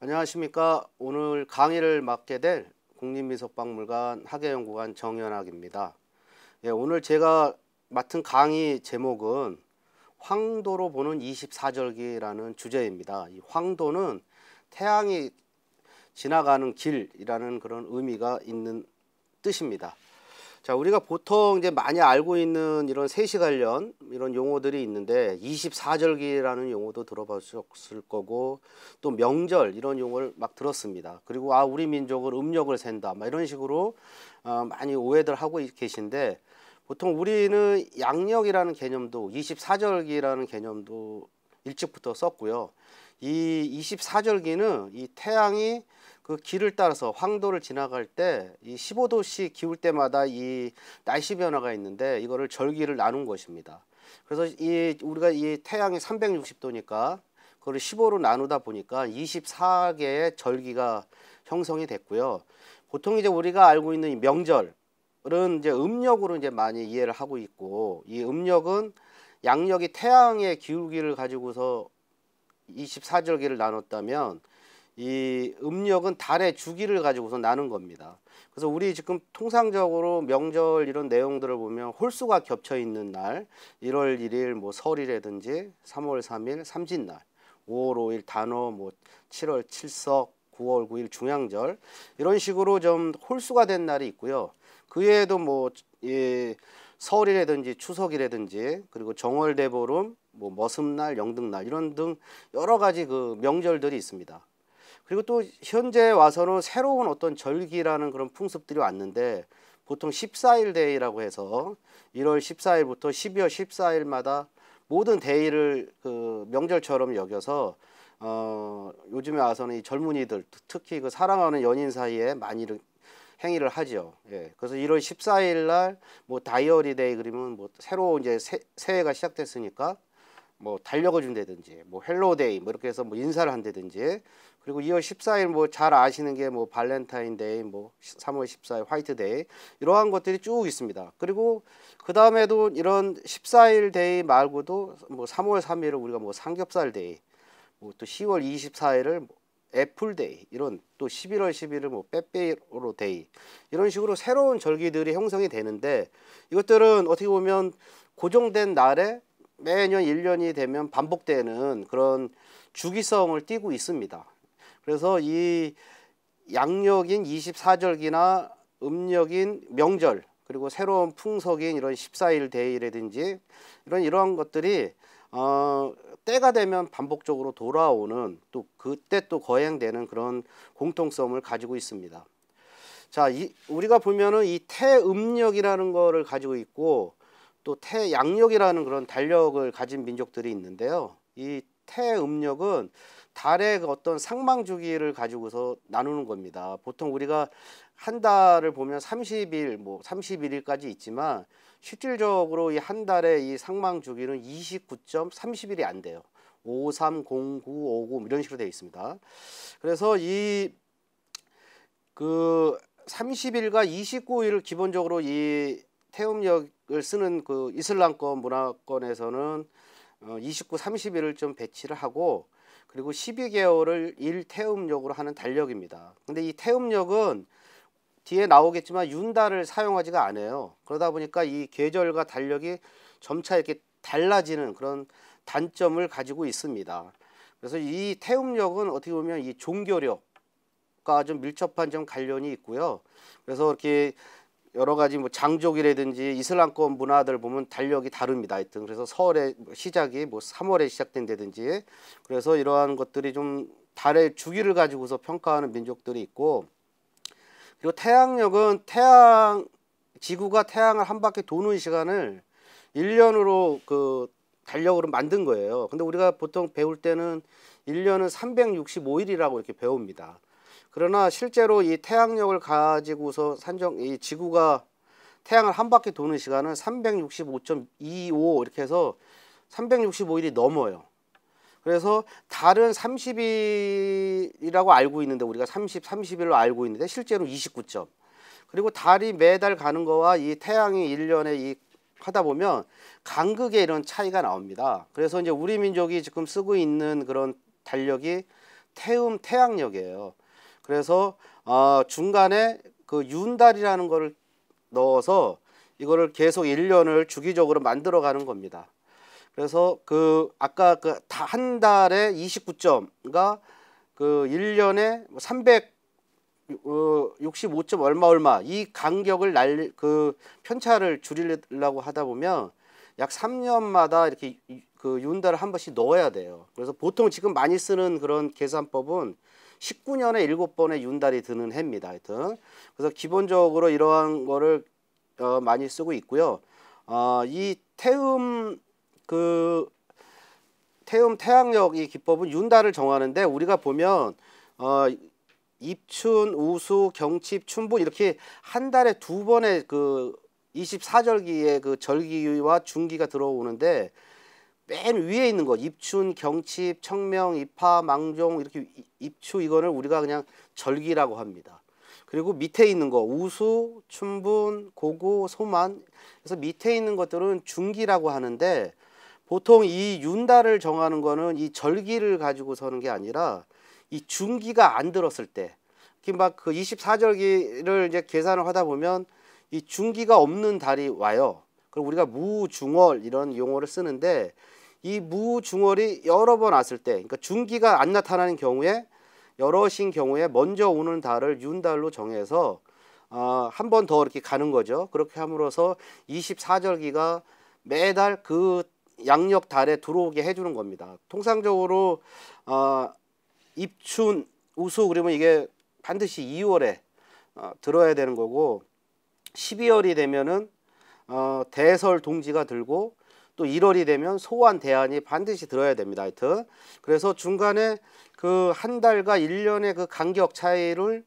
안녕하십니까. 오늘 강의를 맡게 될 국립미석박물관 학예연구관 정현학입니다. 예, 오늘 제가 맡은 강의 제목은 황도로 보는 24절기라는 주제입니다. 이 황도는 태양이 지나가는 길이라는 그런 의미가 있는 뜻입니다. 자, 우리가 보통 이제 많이 알고 있는 이런 세시 관련 이런 용어들이 있는데 24절기라는 용어도 들어봤을 거고 또 명절 이런 용어를 막 들었습니다. 그리고 아, 우리 민족을 음력을 센다. 막 이런 식으로 어, 많이 오해들 하고 계신데 보통 우리는 양력이라는 개념도 24절기라는 개념도 일찍부터 썼고요. 이 24절기는 이 태양이 그 길을 따라서 황도를 지나갈 때 이 15도씩 기울 때마다 이 날씨 변화가 있는데 이거를 절기를 나눈 것입니다. 그래서 이 우리가 이 태양이 360도니까 그걸 15로 나누다 보니까 24개의 절기가 형성이 됐고요. 보통 이제 우리가 알고 있는 이 명절은 이제 음력으로 이제 많이 이해를 하고 있고 이 음력은 양력이 태양의 기울기를 가지고서 24절기를 나눴다면 이 음력은 달의 주기를 가지고서 나는 겁니다. 그래서 우리 지금 통상적으로 명절 이런 내용들을 보면 홀수가 겹쳐 있는 날, 1월 1일 뭐 설이라든지 3월 3일 삼진날, 5월 5일 단오, 뭐 7월 칠석, 9월 9일 중양절 이런 식으로 좀 홀수가 된 날이 있고요. 그 외에도 뭐이 설이라든지 추석이라든지 그리고 정월대보름, 뭐 머슴날, 영등날 이런 등 여러 가지 그 명절들이 있습니다. 그리고 또 현재 와서는 새로운 어떤 절기라는 그런 풍습들이 왔는데 보통 14일 데이라고 해서 1월 14일부터 12월 14일마다 모든 데이를 그 명절처럼 여겨서 어 요즘에 와서는 이 젊은이들 특히 그 사랑하는 연인 사이에 많이 행위를 하죠. 예. 그래서 1월 14일 날 뭐 다이어리 데이 그러면 뭐 새로 운 이제 새, 해가 시작됐으니까 뭐 달력을 준다든지 뭐 헬로데이 뭐 이렇게 해서 뭐 인사를 한다든지 그리고 2월 14일 뭐 잘 아시는 게 뭐 발렌타인데이 뭐 3월 14일 화이트데이 이러한 것들이 쭉 있습니다. 그리고 그 다음에도 이런 14일 데이 말고도 뭐 3월 3일을 우리가 뭐 삼겹살 데이 뭐또 10월 24일을 뭐, 뭐 애플데이 이런 또 11월 11일 뭐 빼빼로 데이 이런 식으로 새로운 절기들이 형성이 되는데 이것들은 어떻게 보면 고정된 날에 매년 1년이 되면 반복되는 그런 주기성을 띠고 있습니다. 그래서 이 양력인 24절기나 음력인 명절 그리고 새로운 풍속인 이런 14일 대일이라든지 이런 이러한 것들이 어, 때가 되면 반복적으로 돌아오는 또 그때 또 거행되는 그런 공통성을 가지고 있습니다. 자, 이, 우리가 보면은 이 태음력이라는 거를 가지고 있고 또 태양력이라는 그런 달력을 가진 민족들이 있는데요. 이 태음력은 달의 그 어떤 상망 주기를 가지고서 나누는 겁니다. 보통 우리가 한 달을 보면 30일, 뭐 31일까지 있지만 실질적으로 이 한 달의 이 상망 주기는 29.30일이 안 돼요. 530959 뭐 이런 식으로 되어 있습니다. 그래서 이 그 30일과 29일을 기본적으로 이 태음력을 쓰는 그 이슬람권 문화권에서는 29, 어, 30일을 좀 배치를 하고 그리고 12개월을 일태음력으로 하는 달력입니다. 근데 이 태음력은 뒤에 나오겠지만 윤달을 사용하지가 않아요. 그러다 보니까 이 계절과 달력이 점차 이렇게 달라지는 그런 단점을 가지고 있습니다. 그래서 이 태음력은 어떻게 보면 이 종교력과 좀 밀접한 좀 관련이 있고요. 그래서 이렇게 여러 가지 뭐 장족이라든지 이슬람권 문화들 보면 달력이 다릅니다. 하여튼 그래서 서울의 뭐 시작이 뭐 3월에 시작된다든지 그래서 이러한 것들이 좀 달의 주기를 가지고서 평가하는 민족들이 있고 그리고 태양력은 태양 지구가 태양을 한 바퀴 도는 시간을 일년으로그 달력으로 만든 거예요. 근데 우리가 보통 배울 때는 일년은 365일이라고 이렇게 배웁니다. 그러나 실제로 이 태양력을 가지고서 산정 이 지구가 태양을 한 바퀴 도는 시간은 365.25 이렇게 해서 365일이 넘어요. 그래서 달은 30일이라고 알고 있는데 우리가 30, 30일로 알고 있는데 실제로 29점. 그리고 달이 매달 가는 거와 이 태양이 일년에이 하다 보면 간극의 이런 차이가 나옵니다. 그래서 이제 우리 민족이 지금 쓰고 있는 그런 달력이 태음 태양력이에요. 그래서 어, 중간에 그 윤달이라는 거를 넣어서 이거를 계속 일년을 주기적으로 만들어 가는 겁니다. 그래서 그 아까 그한 달에 29점가 그 1년에 365점 뭐 어, 얼마 얼마 이 간격을 날 그 편차를 줄이려고 하다 보면 약 3년마다 이렇게 그 윤달을 한 번씩 넣어야 돼요. 그래서 보통 지금 많이 쓰는 그런 계산법은 19년에 7번의 윤달이 드는 해입니다. 하여튼 그래서 기본적으로 이러한 거를 어, 많이 쓰고 있고요. 어, 이 태음 그 태음 태양력 이 기법은 윤달을 정하는데 우리가 보면 어, 입춘, 우수, 경칩, 춘분 이렇게 한 달에 두 번의 그2 4절기의그 절기와 중기가 들어오는데 맨 위에 있는 거 입춘, 경칩, 청명, 입하, 망종 이렇게 입추 이거를 우리가 그냥 절기라고 합니다. 그리고 밑에 있는 거 우수, 춘분, 고구, 소만 그래서 밑에 있는 것들은 중기라고 하는데 보통 이 윤달을 정하는 거는 이 절기를 가지고 서는 게 아니라 이 중기가 안 들었을 때 김박 그 24절기를 이제 계산을 하다 보면 이 중기가 없는 달이 와요. 그럼 우리가 무중월 이런 용어를 쓰는데 이 무중월이 여러 번 왔을 때 그러니까 중기가 안 나타나는 경우에 여러신 경우에 먼저 오는 달을 윤달로 정해서 어, 한번 더 이렇게 가는 거죠. 그렇게 함으로써 24절기가 매달 그 양력 달에 들어오게 해주는 겁니다. 통상적으로 어, 입춘, 우수 그러면 이게 반드시 2월에 어, 들어야 되는 거고 12월이 되면은 어, 대설 동지가 들고 또 1월이 되면 소환 대안이 반드시 들어야 됩니다. 하여튼 그래서 중간에 그 한 달과 1년의 그 간격 차이를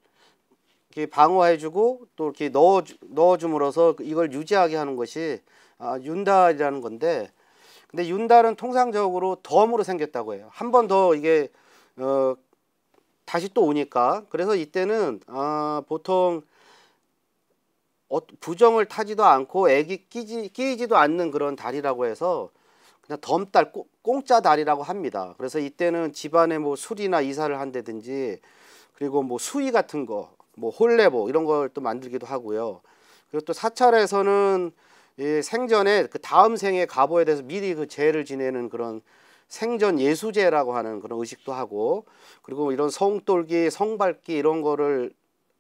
이렇게 방어해주고 또 이렇게 넣어 넣어줌으로써 이걸 유지하게 하는 것이 아, 윤달이라는 건데 근데 윤달은 통상적으로 덤으로 생겼다고 해요. 한 번 더 이게 어, 다시 또 오니까 그래서 이때는 아, 보통 어, 부정을 타지도 않고 애기 끼지, 끼이지도 않는 그런 달이라고 해서 그냥 덤달 꽁, 짜 달이라고 합니다. 그래서 이때는 집안에 뭐 술이나 이사를 한다든지 그리고 뭐 수위 같은 거, 뭐 홀레보 뭐 이런 걸 또 만들기도 하고요. 그리고 또 사찰에서는 이 생전에 그 다음 생의 가보에 대해서 미리 그 제를 지내는 그런 생전 예수제라고 하는 그런 의식도 하고 그리고 이런 성돌기, 성발기 이런 거를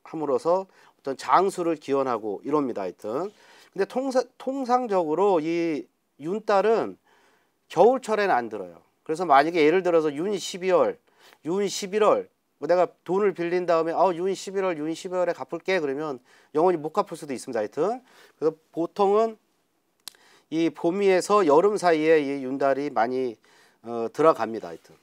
함으로써 어떤 장수를 기원하고 이럽니다. 하여튼. 근데 통사, 통상적으로 이 윤달은 겨울철에는 안 들어요. 그래서 만약에 예를 들어서 윤 12월, 윤 11월 뭐 내가 돈을 빌린 다음에 아윤 11월 윤 12월에 갚을게 그러면 영원히 못 갚을 수도 있습니다 하여튼 그래서 보통은 이 봄이에서 여름 사이에 이 윤달이 많이 어, 들어갑니다 하여튼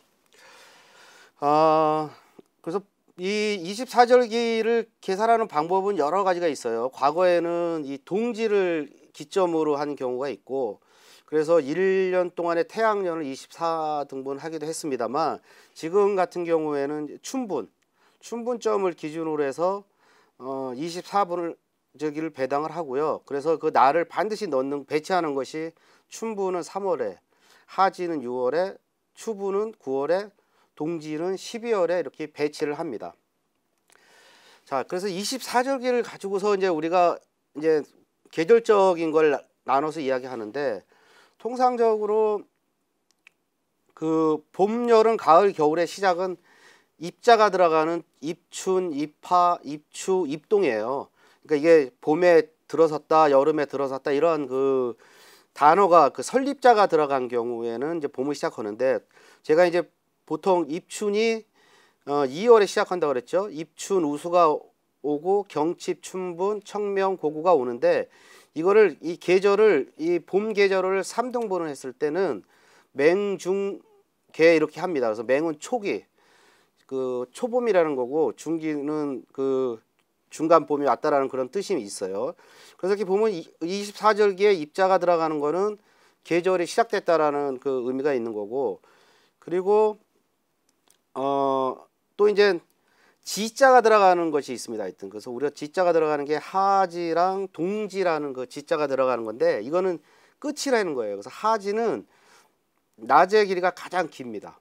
아 어, 그래서 이 24절기를 계산하는 방법은 여러 가지가 있어요. 과거에는 이 동지를 기점으로 한 경우가 있고 그래서 1년 동안의 태양년을 24등분하기도 했습니다만 지금 같은 경우에는 춘분, 춘분점을 기준으로 해서 어 24분을 저기를 배당을 하고요. 그래서 그 날을 반드시 넣는 배치하는 것이 춘분은 3월에, 하지는 6월에, 추분은 9월에, 동지는 12월에 이렇게 배치를 합니다. 자, 그래서 24절기를 가지고서 이제 우리가 이제 계절적인 걸 나눠서 이야기하는데 통상적으로 그 봄, 여름, 가을, 겨울의 시작은 입자가 들어가는 입춘, 입하, 입추, 입동이에요. 그러니까 이게 봄에 들어섰다, 여름에 들어섰다 이러그 단어가 그 설립자가 들어간 경우에는 이제 봄을 시작하는데 제가 이제 보통 입춘이 어, 2월에 시작한다 그랬죠. 입춘 우수가 오고 경칩, 춘분, 청명, 고구가 오는데 이거를 이 계절을 이 봄 계절을 삼등분을 했을 때는 맹중계 이렇게 합니다. 그래서 맹은 초기 그 초봄이라는 거고 중기는 그 중간 봄이 왔다라는 그런 뜻이 있어요. 그래서 이렇게 보면 24절기에 입자가 들어가는 거는 계절이 시작됐다라는 그 의미가 있는 거고 그리고 어, 또 이제 지자가 들어가는 것이 있습니다. 하여튼 그래서 우리가 지자가 들어가는 게 하지랑 동지라는 그 지자가 들어가는 건데 이거는 끝이라는 거예요. 그래서 하지는 낮의 길이가 가장 깁니다.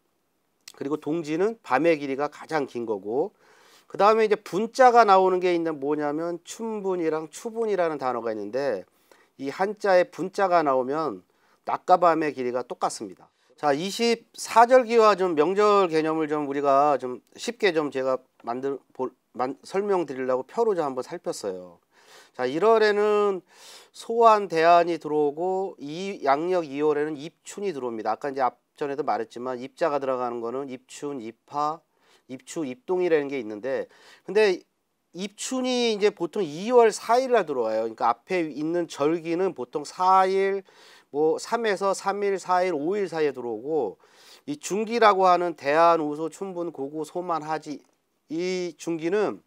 그리고 동지는 밤의 길이가 가장 긴 거고 그 다음에 이제 분자가 나오는 게 있는 뭐냐면 춘분이랑 추분이라는 단어가 있는데 이 한자에 분자가 나오면 낮과 밤의 길이가 똑같습니다. 자, 24절기와 좀 명절 개념을 좀 우리가 좀 쉽게 좀 제가 만들 볼, 만, 설명드리려고 표로 좀 한번 살폈어요. 자, 1월에는 소환 대안이 들어오고 이 양력 2월에는 입춘이 들어옵니다. 아까 이제 앞전에도 말했지만 입자가 들어가는 거는 입춘, 입하, 입추, 입동이라는 게 있는데 근데 입춘이 이제 보통 2월 4일 날 들어와요. 그러니까 앞에 있는 절기는 보통 4일 뭐 3에서 3일, 4일, 5일 사이에 들어오고 이 중기라고 하는 대한, 우소, 춘분, 고구, 소만, 하지 이 중기는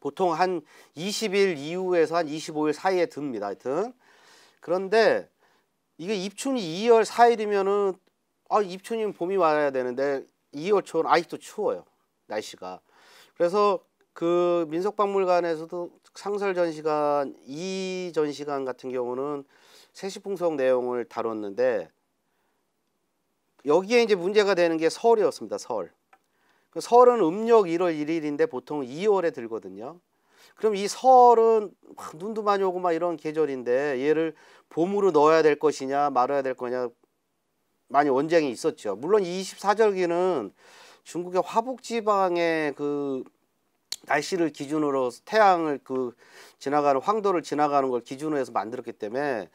보통 한 20일 이후에서 한 25일 사이에 듭니다. 하여튼 그런데 이게 입춘이 2월 4일이면은 아 입춘이면 봄이 와야 되는데 2월 초는 아직도 추워요 날씨가 그래서 그 민속박물관에서도 상설 전시관 이 전시관 같은 경우는 세시풍성 내용을 다뤘는데 여기에 이제 문제가 되는 게 설이었습니다. 설. 그 설은 음력 1월 1일인데 보통 2월에 들거든요. 그럼 이 설은 막 눈도 많이 오고 막 이런 계절인데 얘를 봄으로 넣어야 될 것이냐 말아야 될 거냐 많이 원쟁이 있었죠. 물론 24절기는 중국의 화북 지방의 그 날씨를 기준으로 태양을 그 지나가는 황도를 지나가는 걸 기준으로 해서 만들었기 때문에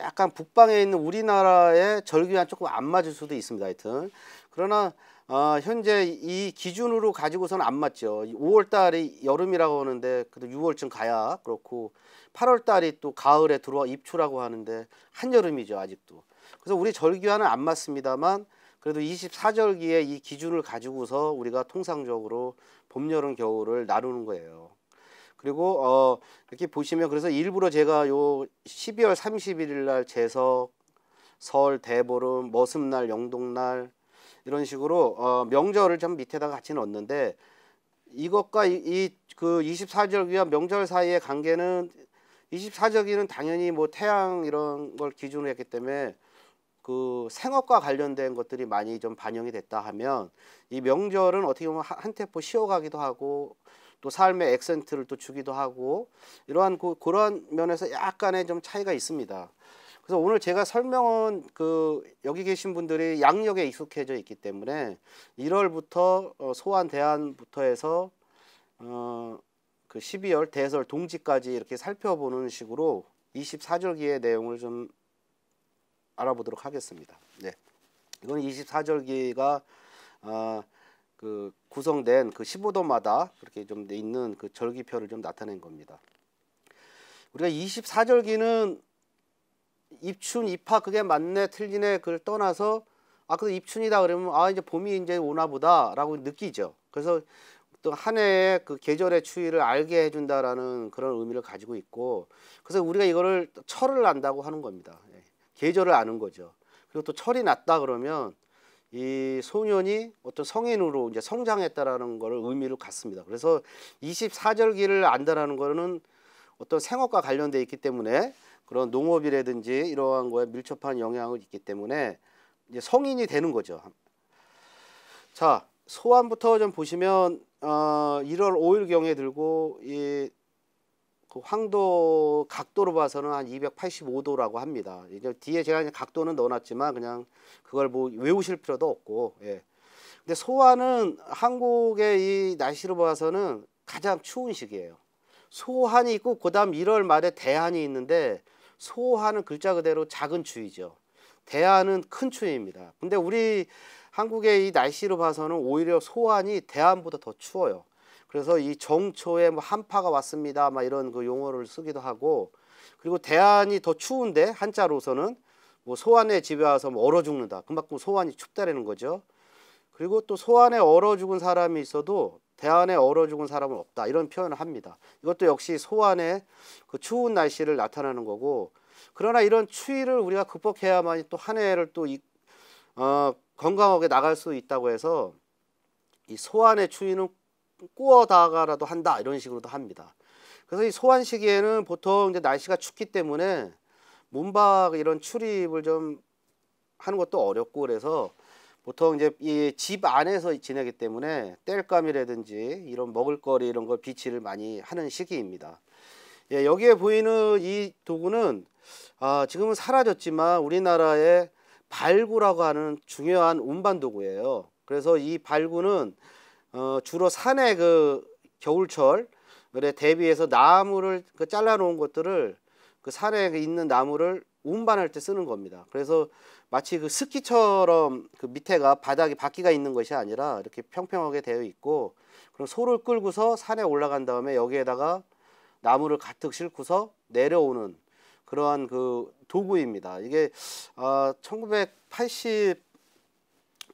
약간 북방에 있는 우리나라의 절규와 조금 안 맞을 수도 있습니다. 하여튼 그러나 어, 현재 이 기준으로 가지고서는 안 맞죠. 5월 달이 여름이라고 하는데 그래도 6월쯤 가야 그렇고 8월 달이 또 가을에 들어와 입추라고 하는데 한여름이죠 아직도. 그래서 우리 절규와는 안 맞습니다만 그래도 24절기에 이 기준을 가지고서 우리가 통상적으로 봄, 여름, 겨울을 나누는 거예요. 그리고 어 이렇게 보시면 그래서 일부러 제가 요 12월 31일 날 제석, 설, 대보름, 머슴날, 영동날 이런 식으로 어 명절을 좀 밑에다가 같이 넣었는데 이것과 이그이 24절기와 그 명절 사이의 관계는 24절기는 당연히 뭐 태양 이런 걸 기준으로 했기 때문에 그 생업과 관련된 것들이 많이 좀 반영이 됐다 하면 이 명절은 어떻게 보면 한 테포 쉬어가기도 하고 또 삶의 액센트를 또 주기도 하고 이러한 그, 그런 면에서 약간의 좀 차이가 있습니다. 그래서 오늘 제가 설명은 그 여기 계신 분들이 양력에 익숙해져 있기 때문에 1월부터 어, 소환 대안부터 해서 어, 그 12월 대설 동지까지 이렇게 살펴보는 식으로 24절기의 내용을 좀 알아보도록 하겠습니다. 네. 이건 24절기가 어, 그 구성된 그 15도마다 그렇게 좀 있는 그 절기표를 좀 나타낸 겁니다. 우리가 24절기는 입춘, 입하 그게 맞네, 틀리네 그걸 떠나서 아 그래도 입춘이다 그러면 아 이제 봄이 이제 오나 보다라고 느끼죠. 그래서 또 한 해의 그 계절의 추위를 알게 해준다라는 그런 의미를 가지고 있고 그래서 우리가 이거를 철을 안다고 하는 겁니다. 계절을 아는 거죠. 그리고 또 철이 났다 그러면 이 소년이 어떤 성인으로 이제 성장했다라는 거를 의미로 갖습니다. 그래서 24절기를 안다라는 거는 어떤 생업과 관련돼 있기 때문에 그런 농업이라든지 이러한 거에 밀접한 영향을 있기 때문에 이제 성인이 되는 거죠. 자, 소환부터 좀 보시면 어, 1월 5일경에 들고 이그 황도 각도로 봐서는 한 285도라고 합니다. 이제 뒤에 제가 이제 각도는 넣어놨지만 그냥 그걸 뭐 외우실 필요도 없고. 예. 근데 소화는 한국의 이 날씨로 봐서는 가장 추운 시기예요. 소한이 있고 그다음 1월 말에 대한이 있는데 소한은 글자 그대로 작은 추위죠. 대한은 큰 추위입니다. 근데 우리 한국의 이 날씨로 봐서는 오히려 소한이 대한보다 더 추워요. 그래서 이 정초에 뭐 한파가 왔습니다. 막 이런 그 용어를 쓰기도 하고 그리고 대안이 더 추운데 한자로서는 뭐 소환의 집에 와서 뭐 얼어 죽는다. 그만큼 소환이 춥다라는 거죠. 그리고 또 소환에 얼어 죽은 사람이 있어도 대안에 얼어 죽은 사람은 없다. 이런 표현을 합니다. 이것도 역시 소환의 그 추운 날씨를 나타나는 거고 그러나 이런 추위를 우리가 극복해야만또한 해를 또 어, 건강하게 나갈 수 있다고 해서 이 소환의 추위는 꾸어다가라도 한다 이런 식으로도 합니다. 그래서 이 소환 시기에는 보통 이제 날씨가 춥기 때문에 문박 이런 출입을 좀 하는 것도 어렵고 그래서 보통 이제 이 집 안에서 지내기 때문에 땔감이라든지 이런 먹을거리 이런 걸 비치를 많이 하는 시기입니다. 예, 여기에 보이는 이 도구는 아, 지금은 사라졌지만 우리나라의 발구라고 하는 중요한 운반 도구예요. 그래서 이 발구는 어, 주로 산에 그 겨울철 에 대비해서 나무를 그 잘라 놓은 것들을 그 산에 그 있는 나무를 운반할 때 쓰는 겁니다. 그래서 마치 그 스키처럼 그 밑에가 바닥에 바퀴가 있는 것이 아니라 이렇게 평평하게 되어 있고 그럼 소를 끌고서 산에 올라간 다음에 여기에다가 나무를 가득 싣고서 내려오는 그러한 그 도구입니다. 이게 아1980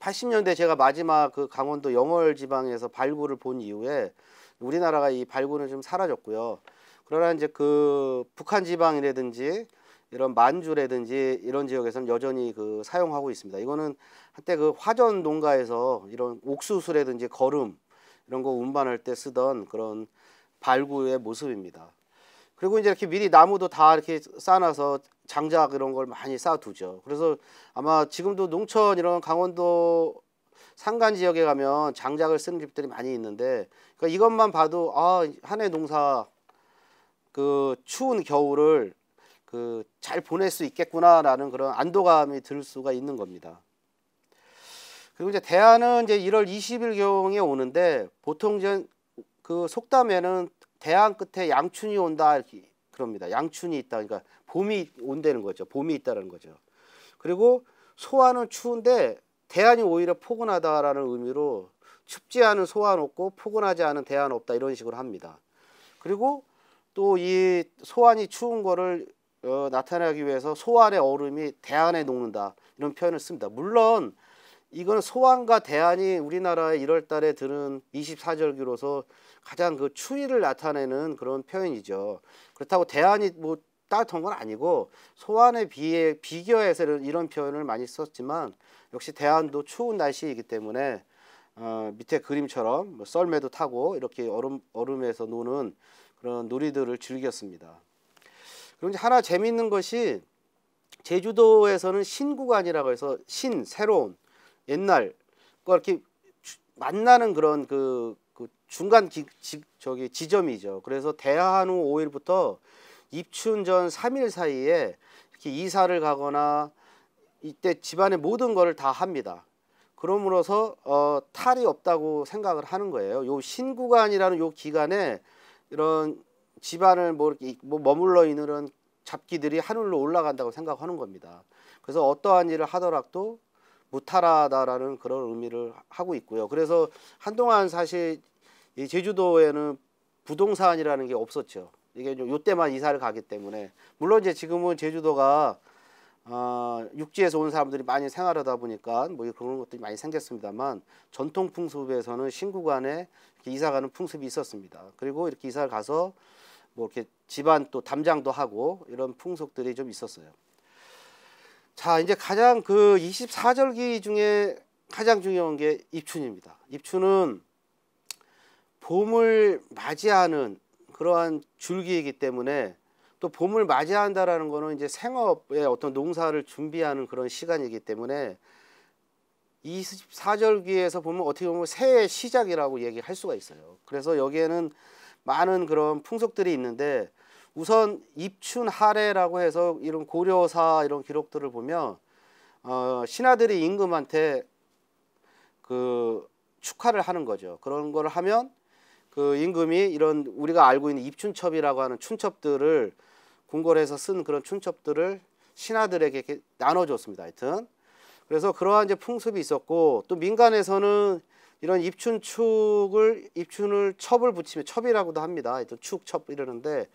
80년대 제가 마지막 그 강원도 영월 지방에서 발굴을 본 이후에 우리나라가 이 발굴은 좀 사라졌고요. 그러나 이제 그 북한 지방이라든지 이런 만주라든지 이런 지역에서는 여전히 그 사용하고 있습니다. 이거는 한때 그 화전 농가에서 이런 옥수수라든지 거름 이런 거 운반할 때 쓰던 그런 발굴의 모습입니다. 그리고 이제 이렇게 미리 나무도 다 이렇게 쌓아놔서 장작 이런 걸 많이 쌓아두죠. 그래서 아마 지금도 농촌 이런 강원도 산간 지역에 가면 장작을 쓰는 집들이 많이 있는데 그러니까 이것만 봐도 아, 한해 농사 그 추운 겨울을 그 잘 보낼 수 있겠구나라는 그런 안도감이 들 수가 있는 겁니다. 그리고 이제 대안은 이제 1월 20일 경에 오는데 보통 전 그 속담에는 대안 끝에 양춘이 온다 이렇게 그럽니다. 양춘이 있다. 그러니까 봄이 온다는 거죠. 봄이 있다는 거죠. 그리고 소화는 추운데 대안이 오히려 포근하다라는 의미로 춥지 않은 소화는 없고 포근하지 않은 대안 없다 이런 식으로 합니다. 그리고 또 이 소환이 추운 거를 어, 나타내기 위해서 소환의 얼음이 대안에 녹는다 이런 표현을 씁니다. 물론 이거는 소환과 대안이 우리나라의 1월 달에 드는 24절기로서 가장 그 추위를 나타내는 그런 표현이죠. 그렇다고 대안이 뭐 따뜻한 건 아니고 소환에 비해 비교해서 이런 표현을 많이 썼지만 역시 대한도 추운 날씨이기 때문에 어, 밑에 그림처럼 뭐 썰매도 타고 이렇게 얼음 얼음에서 노는 그런 놀이들을 즐겼습니다. 그런데 하나 재미는 것이 제주도에서는 신구간이라고 해서 신 새로운 옛날과 이렇게 만나는 그런 그, 그 중간 기, 지, 저기 지점이죠. 그래서 대한후 5일부터 입춘 전 3일 사이에 이렇게 이사를 가거나 이때 집안의 모든 것을 다 합니다. 그러므로서 어, 탈이 없다고 생각을 하는 거예요. 요 신구간이라는 요 기간에 이런 집안을 뭐 이렇게 뭐 머물러 있는 이런 잡기들이 하늘로 올라간다고 생각하는 겁니다. 그래서 어떠한 일을 하더라도 무탈하다라는 그런 의미를 하고 있고요. 그래서 한동안 사실 제주도에는 부동산이라는 게 없었죠. 이게 요때만 이사를 가기 때문에 물론 이제 지금은 제주도가 어, 육지에서 온 사람들이 많이 생활하다 보니까 뭐 그런 것들이 많이 생겼습니다만 전통 풍습에서는 신구간에 이사 가는 풍습이 있었습니다. 그리고 이렇게 이사를 가서 뭐 이렇게 집안 또 담장도 하고 이런 풍속들이 좀 있었어요. 자, 이제 가장 그 24절기 중에 가장 중요한 게 입춘입니다. 입춘은 봄을 맞이하는 그러한 줄기이기 때문에 또 봄을 맞이한다라는 거는 이제 생업의 어떤 농사를 준비하는 그런 시간이기 때문에 이 사절기에서 보면 어떻게 보면 새해 시작이라고 얘기할 수가 있어요. 그래서 여기에는 많은 그런 풍속들이 있는데 우선 입춘 하례라고 해서 이런 고려사 이런 기록들을 보면 어, 신하들이 임금한테 그 축하를 하는 거죠. 그런 걸 하면 그 임금이 이런 우리가 알고 있는 입춘첩이라고 하는 춘첩들을 궁궐에서 쓴 그런 춘첩들을 신하들에게 나눠줬습니다. 하여튼 그래서 그러한 이제 풍습이 있었고 또 민간에서는 이런 입춘축을 입춘을 첩을 붙이면 첩이라고도 합니다. 하여튼 축첩 이러는데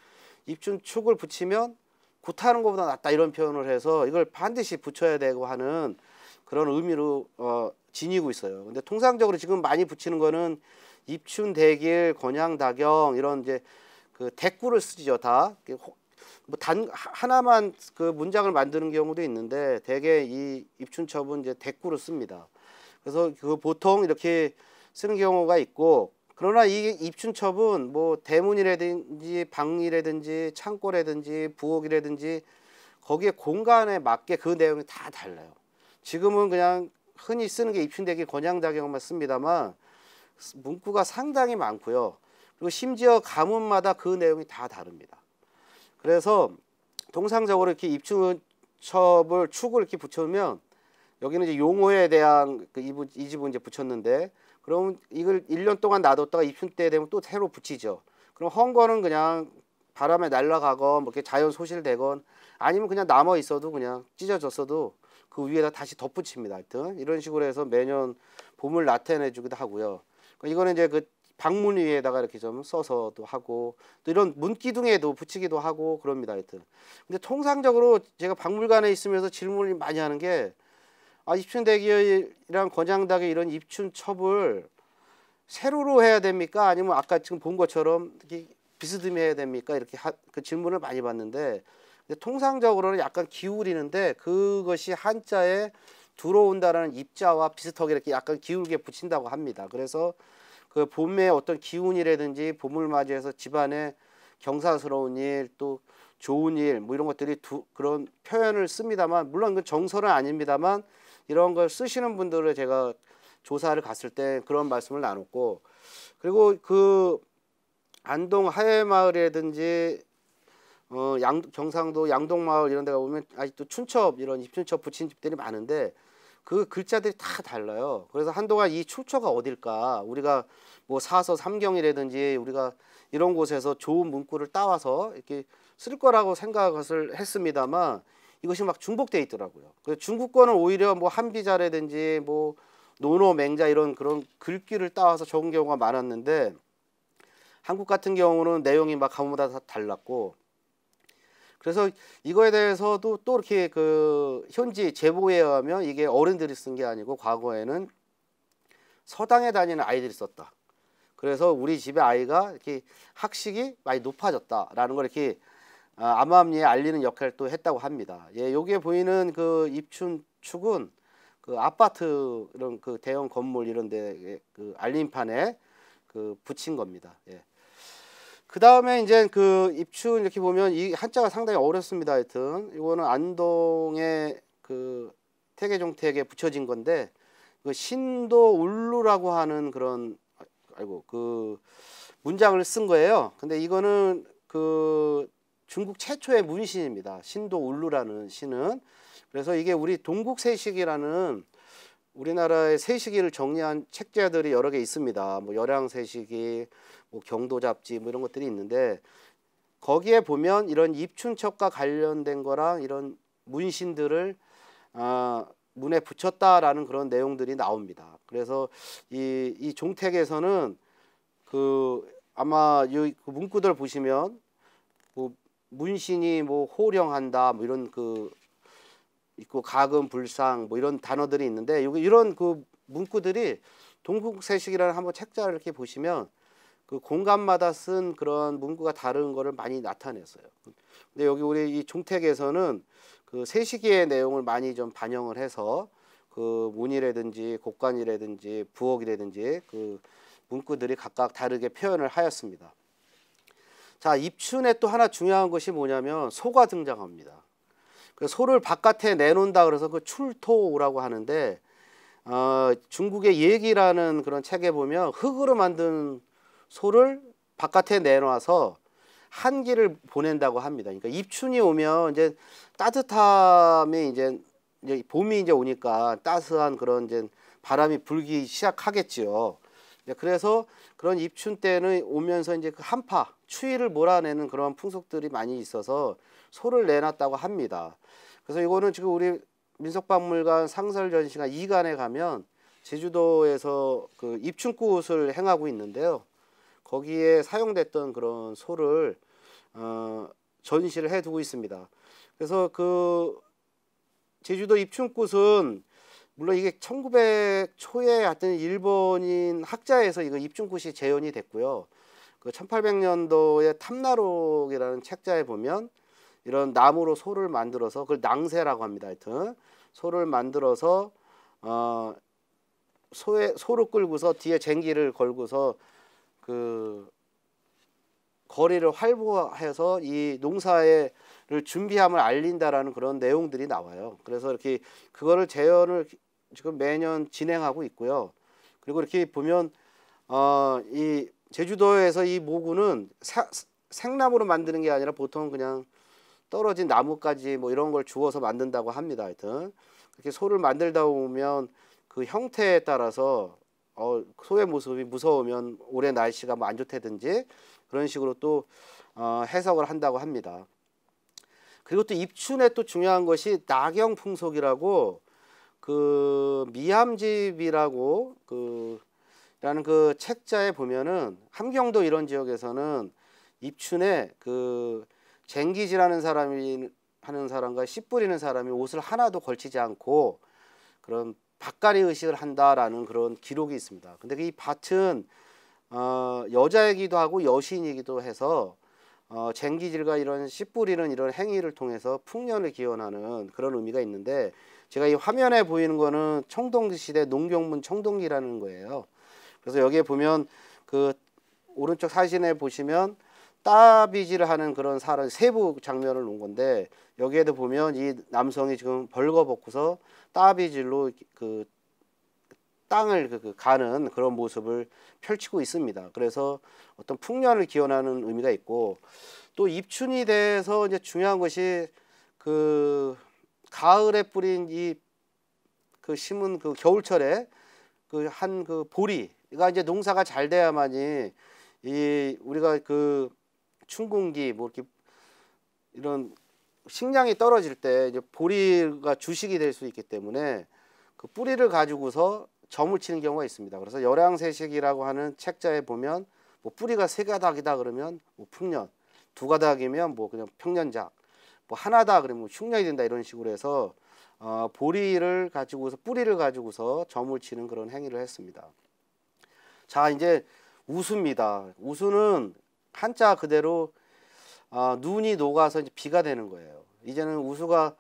입춘축을 붙이면 구타하는 것보다 낫다 이런 표현을 해서 이걸 반드시 붙여야 되고 하는 그런 의미로 어, 지니고 있어요. 근데 통상적으로 지금 많이 붙이는 거는 입춘 대길 권양 다경 이런 이제 그 대꾸를 쓰죠 다. 뭐단 하나만 그 문장을 만드는 경우도 있는데 대개 이 입춘첩은 이제 대꾸를 씁니다. 그래서 그 보통 이렇게 쓰는 경우가 있고 그러나 이 입춘첩은 뭐 대문이라든지 방이라든지 창고라든지 부엌이라든지 거기에 공간에 맞게 그 내용이 다 달라요. 지금은 그냥 흔히 쓰는 게입춘대길권양다경만 씁니다만 문구가 상당히 많고요. 그리고 심지어 가문마다 그 내용이 다 다릅니다. 그래서 통상적으로 이렇게 입춘첩을 축을 이렇게 붙여면 여기는 이제 용어에 대한 그 이부, 이 집은 이제 붙였는데 그럼 이걸 1년 동안 놔뒀다가 입춘 때 되면 또 새로 붙이죠. 그럼 헝거는 그냥 바람에 날라가건 뭐 이렇게 자연 소실되건 아니면 그냥 남아 있어도 그냥 찢어졌어도 그 위에다 다시 덧붙입니다. 하여튼 이런 식으로 해서 매년 봄을 나타내 주기도 하고요. 그 이거는 이제 그 방문 위에다가 이렇게 좀 써서도 하고 또 이런 문기둥에도 붙이기도 하고 그럽니다 하여튼 근데 통상적으로 제가 박물관에 있으면서 질문을 많이 하는 게 아, 입춘대기랑 이 권장닭의 이런 입춘첩을 세로로 해야 됩니까 아니면 아까 지금 본 것처럼 이렇게 비스듬해야 히 됩니까 이렇게 하, 그 질문을 많이 받는데 데근 통상적으로는 약간 기울이는데 그것이 한자에 들어온다라는 입자와 비슷하게 이렇게 약간 기울게 붙인다고 합니다. 그래서 그 봄의 어떤 기운이라든지 봄을 맞이해서 집안에 경사스러운 일 또 좋은 일 뭐 이런 것들이 두, 그런 표현을 씁니다만 물론 그정서는 아닙니다만 이런 걸 쓰시는 분들을 제가 조사를 갔을 때 그런 말씀을 나눴고 그리고 그 안동 하회마을이라든지 어, 양, 경상도 양동마을 이런 데가 보면 아직도 춘첩 이런 입춘첩 부친집들이 많은데 그 글자들이 다 달라요. 그래서 한동안 이 출처가 어딜까 우리가 뭐 사서 삼경이라든지 우리가 이런 곳에서 좋은 문구를 따와서 이렇게 쓸 거라고 생각을 했습니다만 이것이 막 중복돼 있더라고요. 그래서 중국 거는 오히려 뭐 한비자라든지 뭐 노노 맹자 이런 그런 글귀를 따와서 적은 경우가 많았는데 한국 같은 경우는 내용이 막 가문마다 다 달랐고 그래서 이거에 대해서도 또 이렇게 그 현지 제보에 의하면 이게 어른들이 쓴 게 아니고 과거에는 서당에 다니는 아이들이 썼다. 그래서 우리 집의 아이가 이렇게 학식이 많이 높아졌다라는 걸 이렇게 아, 암암리에 알리는 역할을 또 했다고 합니다. 예, 여기에 보이는 그 입춘축은 그 아파트 이런 그 대형 건물 이런 데그 예, 알림판에 그 붙인 겁니다. 예. 그 다음에 이제 그 입춘 이렇게 보면 이 한자가 상당히 어렵습니다. 하여튼 이거는 안동의 그 태계종택에 붙여진 건데 그 신도 울루라고 하는 그런 아이고 그 문장을 쓴 거예요. 근데 이거는 그 중국 최초의 문신입니다. 신도 울루라는 신은 그래서 이게 우리 동국세식이라는 우리나라의 세시기를 정리한 책자들이 여러 개 있습니다. 뭐 열왕 세시기, 뭐 경도 잡지 뭐 이런 것들이 있는데 거기에 보면 이런 입춘첩과 관련된 거랑 이런 문신들을 아, 문에 붙였다라는 그런 내용들이 나옵니다. 그래서 이, 이 종택에서는 그 아마 이 그 문구들 보시면 뭐 문신이 뭐 호령한다 뭐 이런 그 있고 가금 불상 뭐 이런 단어들이 있는데 요 이런 그 문구들이 동국세식이라는 한번 책자를 이렇게 보시면 그 공간마다 쓴 그런 문구가 다른 거를 많이 나타냈어요. 근데 여기 우리 이 종택에서는 그세식의 내용을 많이 좀 반영을 해서 그 문이라든지 곡관이라든지 부엌이라든지 그 문구들이 각각 다르게 표현을 하였습니다. 자, 입춘에 또 하나 중요한 것이 뭐냐면 소가 등장합니다. 그 소를 바깥에 내놓는다 그래서 그 출토라고 하는데 어, 중국의 예기라는 그런 책에 보면 흙으로 만든 소를 바깥에 내놓아서 한기를 보낸다고 합니다. 그러니까 입춘이 오면 이제 따뜻함이 이제, 이제 봄이 이제 오니까 따스한 그런 이제 바람이 불기 시작하겠지요. 그래서 그런 입춘 때는 오면서 이제 그 한파, 추위를 몰아내는 그런 풍속들이 많이 있어서 소를 내놨다고 합니다. 그래서 이거는 지금 우리 민속박물관 상설 전시관 2관에 가면 제주도에서 그 입춘꽃을 행하고 있는데요. 거기에 사용됐던 그런 소를 어, 전시를 해두고 있습니다. 그래서 그 제주도 입춘꽃은 물론 이게 1900 초에 하여튼 일본인 학자에서 이거 입춘꽃이 재현이 됐고요. 그 1800년도에 탐나록이라는 책자에 보면 이런 나무로 소를 만들어서 그걸 낭새라고 합니다. 하여튼 소를 만들어서 어 소에 소로 끌고서 뒤에 쟁기를 걸고서 그 거리를 활보해서 이 농사를 에 준비함을 알린다라는 그런 내용들이 나와요. 그래서 이렇게 그거를 재현을 지금 매년 진행하고 있고요. 그리고 이렇게 보면 어 이 제주도에서 이 모구는 사, 생나무로 만드는 게 아니라 보통 그냥 떨어진 나뭇가지 뭐 이런 걸 주워서 만든다고 합니다. 하여튼 그렇게 소를 만들다 보면 그 형태에 따라서 어, 소의 모습이 무서우면 올해 날씨가 뭐 안 좋다든지 그런 식으로 또 어, 해석을 한다고 합니다. 그리고 또 입춘에 또 중요한 것이 낙영 풍속이라고 그미암집이라고그 라는 그 책자에 보면은 함경도 이런 지역에서는 입춘에 그 쟁기질하는 사람이 하는 사람과 씨 뿌리는 사람이 옷을 하나도 걸치지 않고 그런 밭갈이 의식을 한다라는 그런 기록이 있습니다. 근데 그 이 밭은 어, 여자이기도 하고 여신이기도 해서 어, 쟁기질과 이런 씨 뿌리는 이런 행위를 통해서 풍년을 기원하는 그런 의미가 있는데 제가 이 화면에 보이는 거는 청동시대 농경문 청동기라는 거예요. 그래서 여기에 보면 그 오른쪽 사진에 보시면 따비질 을 하는 그런 사람 세부 장면을 놓은 건데 여기에도 보면 이 남성이 지금 벌거벗고서 따비질로 그 땅을 그, 그 가는 그런 모습을 펼치고 있습니다. 그래서 어떤 풍년을 기원하는 의미가 있고 또 입춘이 돼서 이제 중요한 것이 그 가을에 뿌린 이 그 심은 그 겨울철에 그 한그 그 보리가 이제 농사가 잘 돼야만이 이 우리가 그 충공기뭐 이렇게 이런 식량이 떨어질 때 이제 보리가 주식이 될 수 있기 때문에 그 뿌리를 가지고서 점을 치는 경우가 있습니다. 그래서 열양세식이라고 하는 책자에 보면 뭐 뿌리가 세 가닥이다 그러면 뭐 풍년, 두 가닥이면 뭐 그냥 평년작, 뭐 하나다 그러면 흉년이 된다 이런 식으로 해서 어, 보리를 가지고서 뿌리를 가지고서 점을 치는 그런 행위를 했습니다. 자 이제 우수입니다. 우수는 한자 그대로 어, 눈이 녹아서 이제 비가 되는 거예요. 이제는 우수가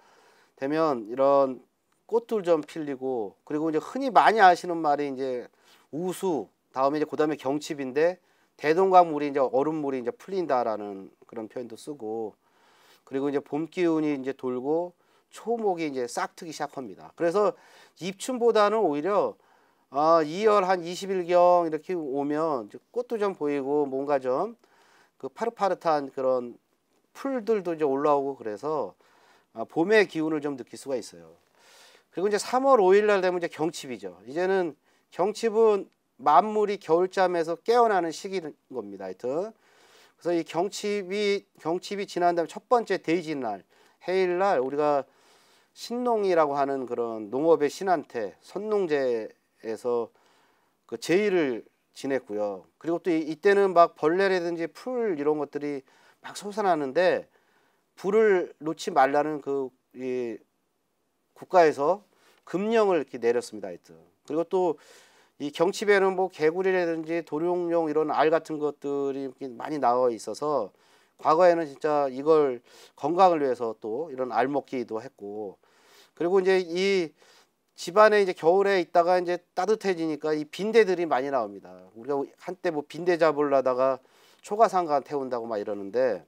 되면 이런 꽃들 좀 필리고 그리고 이제 흔히 많이 아시는 말이 이제 우수 다음에 이제 그다음에 경칩인데 대동강물이 이제 얼음물이 이제 풀린다라는 그런 표현도 쓰고 그리고 이제 봄 기운이 이제 돌고 초목이 이제 싹트기 시작합니다. 그래서 입춘보다는 오히려 아, 2월 한 20일경 이렇게 오면 이제 꽃도 좀 보이고 뭔가 좀그 파릇파릇한 그런 풀들도 이제 올라오고 그래서 아, 봄의 기운을 좀 느낄 수가 있어요. 그리고 이제 3월 5일 날 되면 이제 경칩이죠. 이제는 경칩은 만물이 겨울잠에서 깨어나는 시기인 겁니다. 하여튼. 그래서 이 경칩이 경칩이 지난 다음에 첫 번째 데이지 날, 해일 날 우리가 신농이라고 하는 그런 농업의 신한테 선농제에서 그 제의를 지냈고요. 그리고 또 이때는 막 벌레라든지 풀 이런 것들이 막 솟아나는데 불을 놓지 말라는 그 이 국가에서 금령을 이렇게 내렸습니다. 하여튼. 그리고 또 이 경칩에는 뭐 개구리라든지 도룡뇽 이런 알 같은 것들이 많이 나와 있어서 과거에는 진짜 이걸 건강을 위해서 또 이런 알 먹기도 했고 그리고 이제 이 집안에 이제 겨울에 있다가 이제 따뜻해지니까 이 빈대들이 많이 나옵니다. 우리가 한때 뭐 빈대 잡으려다가 초가상가 태운다고 막 이러는데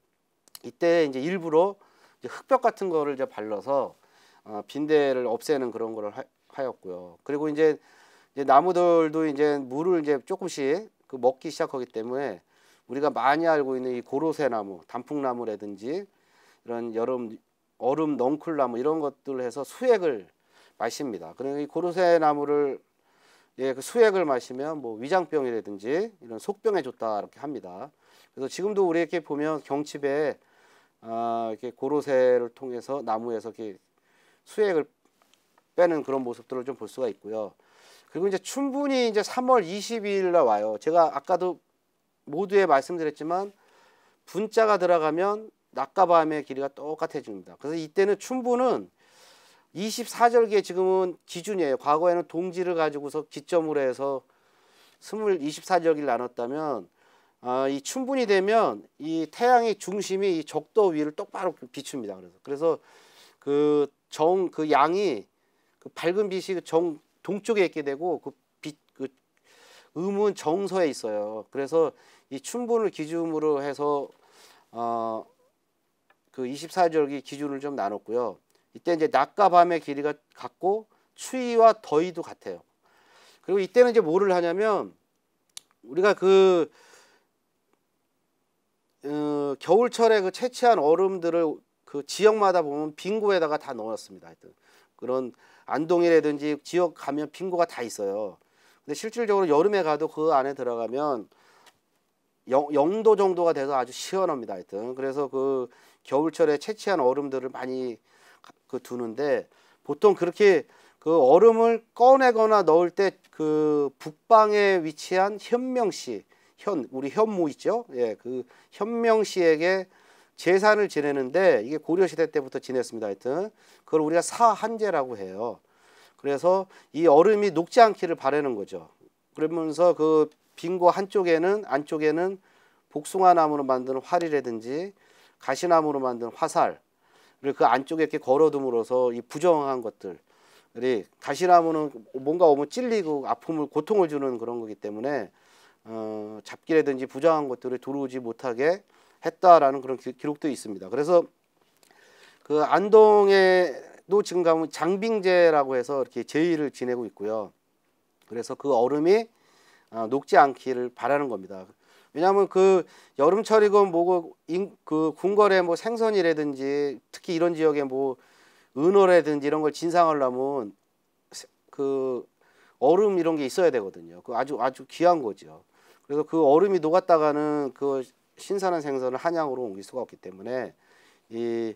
이때 이제 일부러 이제 흑벽 같은 거를 이제 발라서 어, 빈대를 없애는 그런 거를 하, 하였고요. 그리고 이제, 이제 나무들도 이제 물을 이제 조금씩 그 먹기 시작하기 때문에 우리가 많이 알고 있는 이 고로쇠 나무, 단풍나무라든지 이런 여름 얼음 넝쿨 나무 이런 것들 해서 수액을 마십니다. 그러니까 이 고르쇠 나무를 예, 그 수액을 마시면 뭐 위장병이라든지 이런 속병에 좋다 이렇게 합니다. 그래서 지금도 우리 이렇게 보면 경칩에 아, 이렇게 고로쇠를 통해서 나무에서 이렇게 수액을 빼는 그런 모습들을 좀 볼 수가 있고요. 그리고 이제 충분히 이제 3월 22일 날 와요. 제가 아까도 모두에 말씀드렸지만 분자가 들어가면 낮과 밤의 길이가 똑같아집니다. 그래서 이때는 춘분은 24절기에 지금은 기준이에요. 과거에는 동지를 가지고서 기점으로 해서 20, 24절기를 나눴다면 아, 이충분히 되면 이 태양의 중심이 이 적도 위를 똑바로 비춥니다. 그래서 그래서 그 정그 그 양이 그 밝은 빛이 그 정 동쪽에 있게 되고 그빛그 그 음은 정서에 있어요. 그래서 이충분을 기준으로 해서 어그 24절기 기준을 좀 나눴고요. 이때 이제 낮과 밤의 길이가 같고 추위와 더위도 같아요. 그리고 이때는 이제 뭐를 하냐면 우리가 그 어, 겨울철에 그 채취한 얼음들을 그 지역마다 보면 빙고에다가 다넣어습니다 하여튼 그런 안동이라든지 지역 가면 빙고가 다 있어요. 근데 실질적으로 여름에 가도 그 안에 들어가면 영, 도 정도가 돼서 아주 시원합니다. 하여튼 그래서 그 겨울철에 채취한 얼음들을 많이 그 두는데 보통 그렇게 그 얼음을 꺼내거나 넣을 때 그 북방에 위치한 현명씨 현 우리 현무 있죠 예 그 현명씨에게 제산을 지내는데 이게 고려시대 때부터 지냈습니다 하여튼 그걸 우리가 사한제라고 해요 그래서 이 얼음이 녹지 않기를 바라는 거죠 그러면서 그 빙고 한쪽에는 안쪽에는 복숭아 나무로 만든 활이라든지 가시나무로 만든 화살 그 안쪽에 이렇게 걸어둠으로써 이 부정한 것들이 가시나무는 뭔가 오면 찔리고 아픔을 고통을 주는 그런 거기 때문에 어, 잡기라든지 부정한 것들을 들어오지 못하게 했다라는 그런 기, 록도 있습니다. 그래서 그 안동에도 지금 가면 장빙제라고 해서 이렇게 제의를 지내고 있고요. 그래서 그 얼음이 어, 녹지 않기를 바라는 겁니다. 왜냐하면 그 여름철이건 뭐고 인, 그 궁궐에 뭐 생선이라든지 특히 이런 지역에 뭐 은어라든지 이런 걸 진상하려면 그 얼음 이런 게 있어야 되거든요. 그 아주 아주 귀한 거죠. 그래서 그 얼음이 녹았다가는 그 신선한 생선을 한양으로 옮길 수가 없기 때문에 이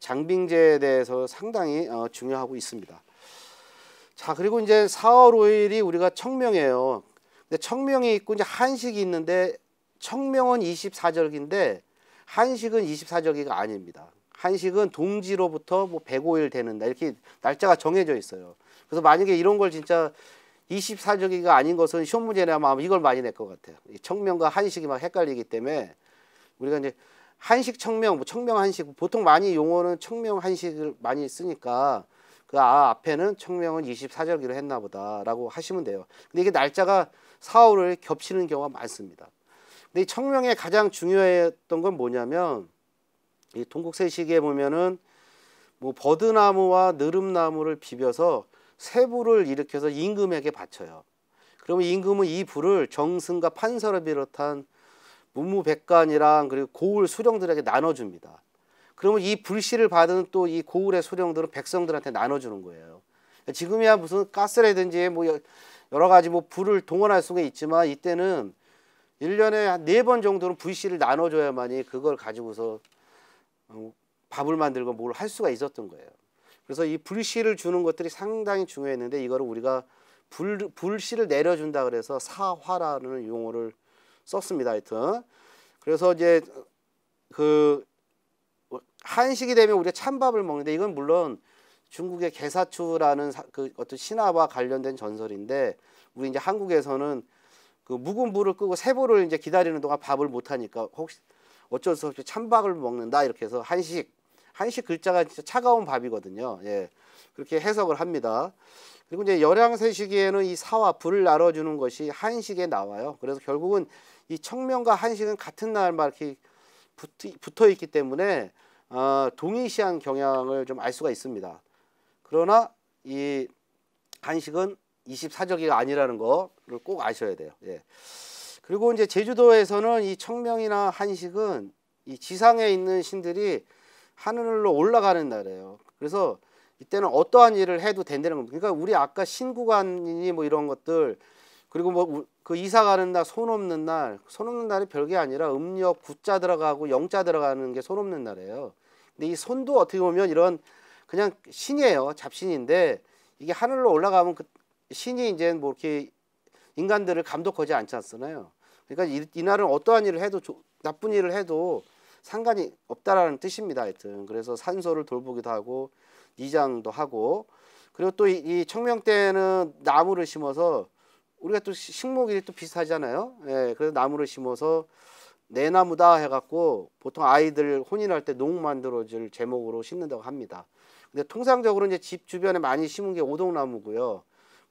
장빙제에 대해서 상당히 어, 중요하고 있습니다. 자 그리고 이제 4월 5일이 우리가 청명이에요. 근데 청명이 있고 이제 한식이 있는데 청명은 24절기인데 한식은 24절기가 아닙니다. 한식은 동지로부터 뭐 105일 되는 날 이렇게 날짜가 정해져 있어요. 그래서 만약에 이런 걸 진짜 24절기가 아닌 것은 시험 문제나 아마 이걸 많이 낼 것 같아요. 청명과 한식이 막 헷갈리기 때문에 우리가 이제 한식 청명, 뭐 청명 한식 보통 많이 용어는 청명 한식을 많이 쓰니까 그 아, 앞에는 청명은 24절기로 했나 보다라고 하시면 돼요. 근데 이게 날짜가 사월을 겹치는 경우가 많습니다. 근데 이 청명에 가장 중요했던 건 뭐냐면 이 동국세식에 보면은 뭐 버드나무와 느릅나무를 비벼서 세부를 일으켜서 임금에게 바쳐요. 그러면 임금은 이 부를 정승과 판서를 비롯한 문무백관이랑 그리고 고을 수령들에게 나눠줍니다. 그러면 이 불씨를 받은 또 이 고을의 수령들은 백성들한테 나눠주는 거예요. 지금이야 무슨 가스라든지 뭐 여러 가지 뭐 불을 동원할 수가 있지만 이때는 1년에 한네번 정도는 VC를 나눠줘야만이 그걸 가지고서 음, 밥을 만들고 뭘 할 수가 있었던 거예요. 그래서 이 불씨를 주는 것들이 상당히 중요했는데 이거를 우리가 불, 불씨를 내려준다 그래서 사화라는 용어를 썼습니다. 하여튼 그래서 이제 그 한식이 되면 우리가 찬밥을 먹는데 이건 물론 중국의 개사추라는 그 어떤 신화와 관련된 전설인데 우리 이제 한국에서는 그 묵은 불을 끄고 세보를 이제 기다리는 동안 밥을 못 하니까 혹시 어쩔 수 없이 찬밥을 먹는다 이렇게 해서 한식 한식 글자가 진짜 차가운 밥이거든요. 예. 그렇게 해석을 합니다. 그리고 이제 열양세시기에는 이 사와 불을 나눠주는 것이 한식에 나와요. 그래서 결국은 이 청명과 한식은 같은 날 막 이렇게 붙어 있기 때문에 어, 동의시한 경향을 좀 알 수가 있습니다. 그러나 이 한식은 24저기가 아니라는 거를 꼭 아셔야 돼요. 예. 그리고 이제 제주도에서는 이 청명이나 한식은 이 지상에 있는 신들이 하늘로 올라가는 날이에요. 그래서 이때는 어떠한 일을 해도 된다는 겁니다. 그러니까 우리 아까 신구간이니 뭐 이런 것들 그리고 뭐 그 이사 가는 날 손 없는 날 손 없는 날이 별게 아니라 음력 구자 들어가고 영자 들어가는 게 손 없는 날이에요. 근데 이 손도 어떻게 보면 이런 그냥 신이에요. 잡신인데 이게 하늘로 올라가면 그 신이 이제 뭐 이렇게 인간들을 감독하지 않지 않잖아요. 그러니까 이, 이날은 어떠한 일을 해도 조, 나쁜 일을 해도 상관이 없다라는 뜻입니다. 하여튼 그래서 산소를 돌보기도 하고 이장도 하고 그리고 또 이 청명 때는 나무를 심어서 우리가 또 식목이 일또 비슷하잖아요. 예, 그래서 나무를 심어서 내 나무다 해갖고 보통 아이들 혼인할 때 농만들어질 제목으로 심는다고 합니다. 근데 통상적으로 이제 집 주변에 많이 심은 게 오동나무고요.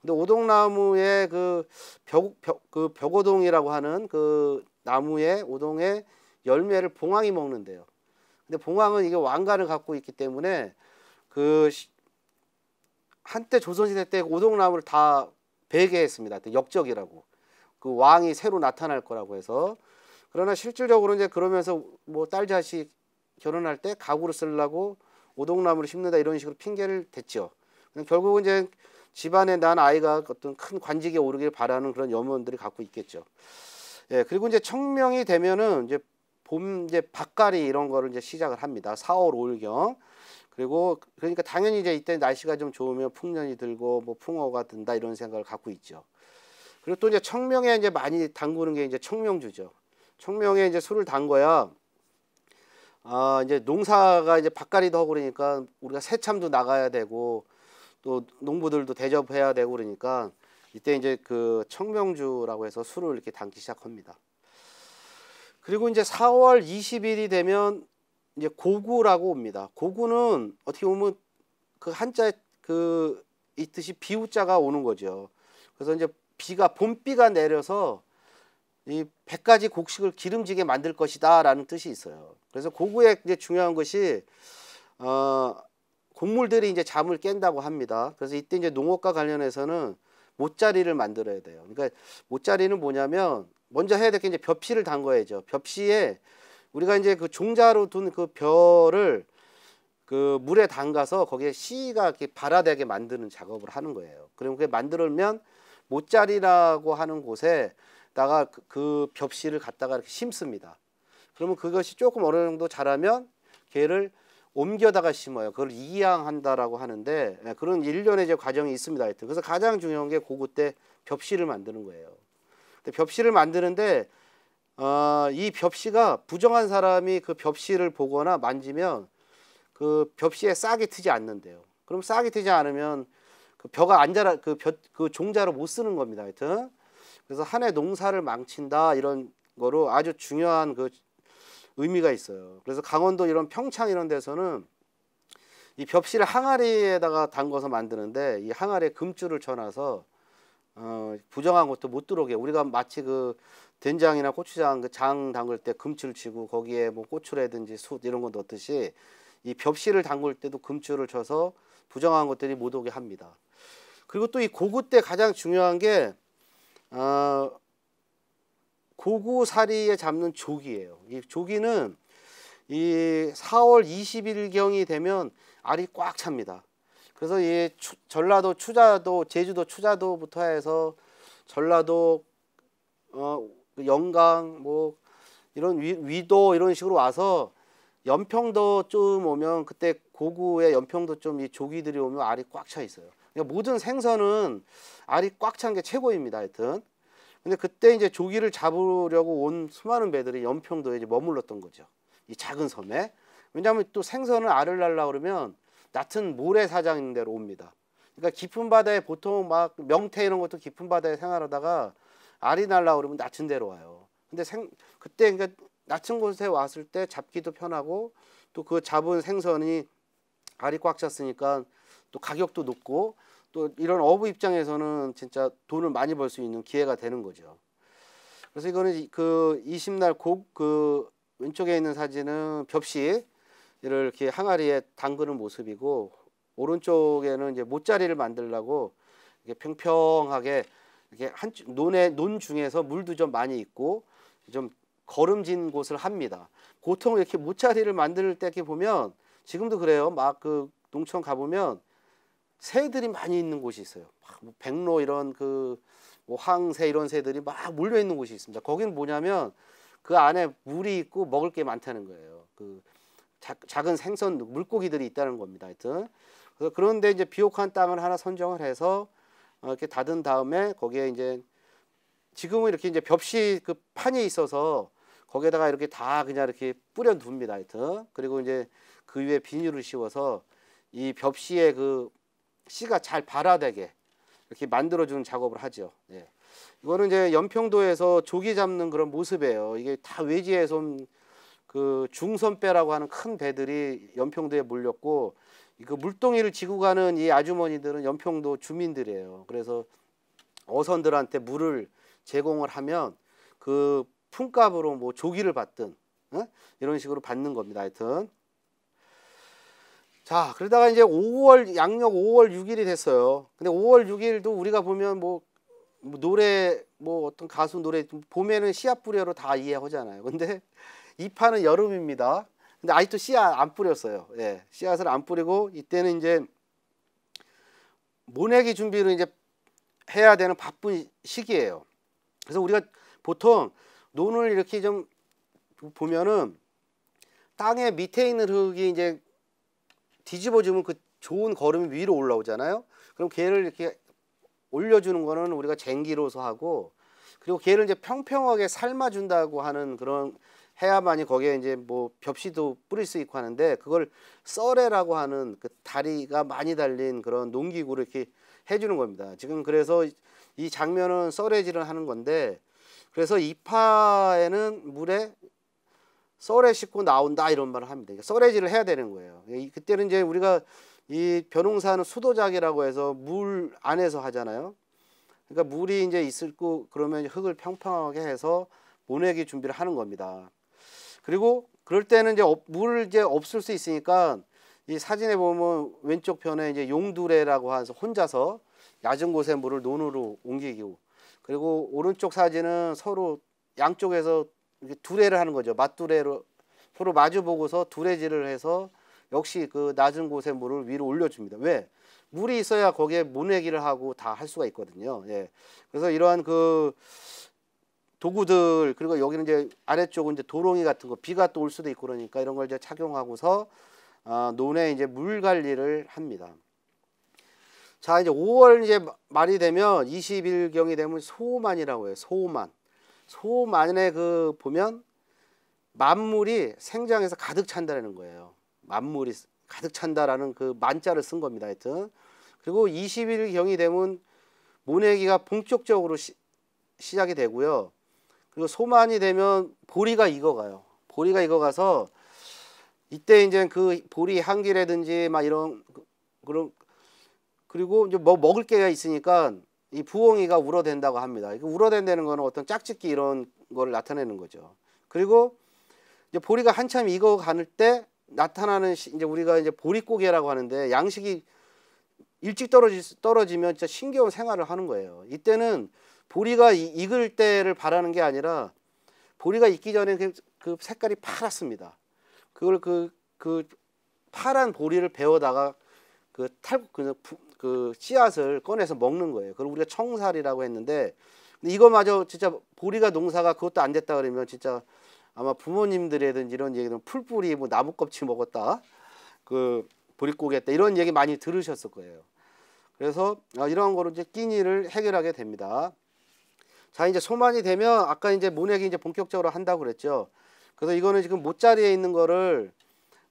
근데 오동나무의 그 벽, 벽, 그 벽오동이라고 하는 그 나무의 오동의 열매를 봉황이 먹는데요. 근데 봉황은 이게 왕관을 갖고 있기 때문에 그 한때 조선시대 때 오동나무를 다배개했습니다 그 역적이라고. 그 왕이 새로 나타날 거라고 해서 그러나 실질적으로 이제 그러면서 뭐딸 자식 결혼할 때 가구를 쓰려고 오동나무를 심는다 이런 식으로 핑계를 댔죠. 결국은 이제 집안에 난 아이가 어떤 큰 관직에 오르길 바라는 그런 염원들이 갖고 있겠죠. 예, 그리고 이제 청명이 되면은 이제 봄 이제 밭갈이 이런 거를 이제 시작을 합니다. 사월오일경 그리고 그러니까 당연히 이제 이때 날씨가 좀 좋으면 풍년이 들고 뭐 풍어가 든다 이런 생각을 갖고 있죠. 그리고 또 이제 청명에 이제 많이 담그는 게 이제 청명주죠. 청명에 이제 술을 담궈야 아 이제 농사가 이제 밭갈이도 하고 그러니까 우리가 새참도 나가야 되고 또 농부들도 대접해야 되고 그러니까 이때 이제 그 청명주라고 해서 술을 이렇게 담기 시작합니다. 그리고 이제 4월 20일이 되면 이제 고구라고 옵니다. 고구는 어떻게 보면 그 한자 그있듯이 비우자가 오는 거죠. 그래서 이제 비가 봄비가 내려서 이1 0가지 곡식을 기름지게 만들 것이다라는 뜻이 있어요. 그래서 고구의 이제 중요한 것이 어 곡물들이 이제 잠을 깬다고 합니다. 그래서 이때 이제 농업과 관련해서는 못자리를 만들어야 돼요. 그러니까 못자리는 뭐냐면 먼저 해야 될 게 이제 벼피를 담궈야죠. 벼피에 우리가 이제 그 종자로 둔 그 벼를 그 물에 담가서 거기에 씨가 이렇게 발아되게 만드는 작업을 하는 거예요. 그럼 그게 만들면 못자리라고 하는 곳에다가 그, 벽씨를 그 갖다가 이렇게 심습니다. 그러면 그것이 조금 어느 정도 자라면 걔를 옮겨다가 심어요. 그걸 이양한다라고 하는데 예, 그런 일련의 이제 과정이 있습니다. 하여튼 그래서 가장 중요한 게 고구 때 벽시를 만드는 거예요. 근데 벽시를 만드는데 어, 이 벽시가 부정한 사람이 그 벽시를 보거나 만지면 그 벽시에 싹이 트지 않는데요. 그럼 싹이 트지 않으면 그 벼가 안 자라 그, 벼, 그 종자로 못 쓰는 겁니다. 하여튼 그래서 한 해 농사를 망친다 이런 거로 아주 중요한 그 의미가 있어요. 그래서 강원도 이런 평창 이런 데서는 이 벽실을 항아리에다가 담궈서 만드는데 이 항아리에 금줄을 쳐놔서 어, 부정한 것도 못 들어오게 우리가 마치 그 된장이나 고추장 그 장 담글 때 금줄 치고 거기에 뭐 고추라든지 숯 이런 거 넣듯이 이 벽실을 담글 때도 금줄을 쳐서 부정한 것들이 못 오게 합니다. 그리고 또 이 고구 때 가장 중요한 게 어, 고구사리에 잡는 조기예요. 이 조기는 이 4월 20일경이 되면 알이 꽉 찹니다. 그래서 이 추, 전라도 추자도, 제주도 추자도부터 해서 전라도, 어, 영강, 뭐, 이런 위, 도 이런 식으로 와서 연평도 쯤 오면 그때 고구의 연평도 쯤이 조기들이 오면 알이 꽉 차 있어요. 그러니까 모든 생선은 알이 꽉 찬 게 최고입니다. 하여튼. 근데 그때 이제 조기를 잡으려고 온 수많은 배들이 연평도에 이제 머물렀던 거죠. 이 작은 섬에. 왜냐하면 또생선을 알을 날라 그러면 낯은 모래사장인 데로 옵니다. 그러니까 깊은 바다에 보통 막 명태 이런 것도 깊은 바다에 생활하다가 알이 날라 그러면 낮은 데로 와요. 근데 생 그때 그러니까 낮은 곳에 왔을 때 잡기도 편하고 또 그 잡은 생선이 알이 꽉 찼으니까 또 가격도 높고 또 이런 어부 입장에서는 진짜 돈을 많이 벌 수 있는 기회가 되는 거죠. 그래서 이거는 그 20날 곡 그 왼쪽에 있는 사진은 벽시 이렇게 항아리에 담그는 모습이고 오른쪽에는 이제 못자리를 만들라고 이렇게 평평하게 이렇게 한 논에 논 중에서 물도 좀 많이 있고 좀 거름진 곳을 합니다. 보통 이렇게 모차리를 만들 때 이렇게 보면 지금도 그래요. 막 그 농촌 가보면 새들이 많이 있는 곳이 있어요. 뭐 백로 이런 그뭐 황새 이런 새들이 막 몰려 있는 곳이 있습니다. 거기는 뭐냐면 그 안에 물이 있고 먹을 게 많다는 거예요. 그 작, 은 생선 물고기들이 있다는 겁니다. 하여튼 그래서 그런데 이제 비옥한 땅을 하나 선정을 해서 어, 이렇게 닫은 다음에 거기에 이제 지금은 이렇게 이제 벽시 그 판이 있어서 거기에다가 이렇게 다 그냥 이렇게 뿌려 둡니다. 하여튼 그리고 이제 그 위에 비닐을 씌워서 이 벽시의 그 씨가 잘 발아되게 이렇게 만들어주는 작업을 하죠. 예. 이거는 이제 연평도에서 조기 잡는 그런 모습이에요. 이게 다 외지에서 그 중선배라고 하는 큰 배들이 연평도에 몰렸고 그 물동이를 지고 가는 이 아주머니들은 연평도 주민들이에요. 그래서 어선들한테 물을 제공을 하면 그 품값으로 뭐 조기를 받든 어? 이런 식으로 받는 겁니다. 하여튼 자 그러다가 이제 5월 양력 5월 6일이 됐어요. 근데 5월 6일도 우리가 보면 뭐, 뭐 노래 뭐 어떤 가수 노래 봄에는 씨앗 뿌려로 다 이해하잖아요. 근데 이 파는 여름입니다. 근데 아직도 씨앗 안 뿌렸어요. 예, 씨앗을 안 뿌리고 이때는 이제 모내기 준비를 이제 해야 되는 바쁜 시기예요. 그래서 우리가 보통 논을 이렇게 좀 보면은 땅의 밑에 있는 흙이 이제 뒤집어주면 그 좋은 걸음이 위로 올라오잖아요. 그럼 걔를 이렇게 올려주는 거는 우리가 쟁기로서 하고 그리고 걔를 이제 평평하게 삶아준다고 하는 그런 해야만이 거기에 이제 뭐 벽시도 뿌릴 수 있고 하는데 그걸 썰에라고 하는 그 다리가 많이 달린 그런 농기구를 이렇게 해주는 겁니다. 지금 그래서 이 장면은 썰해질을 하는 건데 그래서 이파에는 물에 썰에 싣고 나온다 이런 말을 합니다. 그러니까 썰해질을 해야 되는 거예요. 그때는 이제 우리가 이 벼농사는 수도작이라고 해서 물 안에서 하잖아요. 그러니까 물이 이제 있을고 그러면 흙을 평평하게 해서 모내기 준비를 하는 겁니다. 그리고 그럴 때는 이제 물 이제 없을 수 있으니까 이 사진에 보면 왼쪽 편에 이제 용두래라고 해서 혼자서 낮은 곳에 물을 논으로 옮기고 그리고 오른쪽 사진은 서로 양쪽에서 이렇게 두레를 하는 거죠. 맞두레로 서로 마주보고서 두레질을 해서 역시 그 낮은 곳에 물을 위로 올려줍니다. 왜? 물이 있어야 거기에 모내기를 하고 다 할 수가 있거든요. 예. 그래서 이러한 그 도구들 그리고 여기는 이제 아래쪽은 이제 도롱이 같은 거 비가 또 올 수도 있고 그러니까 이런 걸 이제 착용하고서 아, 논에 이제 물 관리를 합니다. 자 이제 5월 이제 말이 되면 20일 경이 되면 소만이라고 해요. 소만. 소만에그 보면 만물이 생장에서 가득 찬다라는 거예요. 만물이 가득 찬다라는 그 만자를 쓴 겁니다. 하여튼 그리고 20일 경이 되면 모내기가 본격적으로 시, 시작이 되고요. 그리고 소만이 되면 보리가 익어가요. 보리가 익어가서 이때 이제 그 보리 향기라든지 막 이런 그, 그런 그리고 이제 뭐 먹을 게가 있으니까 이 부엉이가 울어댄다고 합니다. 우러댄다는 그 거는 어떤 짝짓기 이런 걸 나타내는 거죠. 그리고 이제 보리가 한참 익어 가는 때 나타나는 이제 우리가 이제 보리고개라고 하는데 양식이 일찍 떨어지, 떨어지면 진짜 신기한 생활을 하는 거예요. 이때는 보리가 익을 때를 바라는 게 아니라 보리가 익기 전에 그, 그 색깔이 파랗습니다. 그걸 그, 그 파란 보리를 베어다가 그 탈, 그그 씨앗을 꺼내서 먹는 거예요. 그걸 우리가 청살이라고 했는데 근데 이거마저 진짜 보리가 농사가 그것도 안 됐다 그러면 진짜 아마 부모님들이든 이런 얘기는 풀뿌리 뭐 나무 껍질 먹었다 그 보릿고기 다 이런 얘기 많이 들으셨을 거예요. 그래서 아, 이런 거로 이제 끼니를 해결하게 됩니다. 자 이제 소만이 되면 아까 이제 모내기 이제 본격적으로 한다고 그랬죠. 그래서 이거는 지금 모짜리에 있는 거를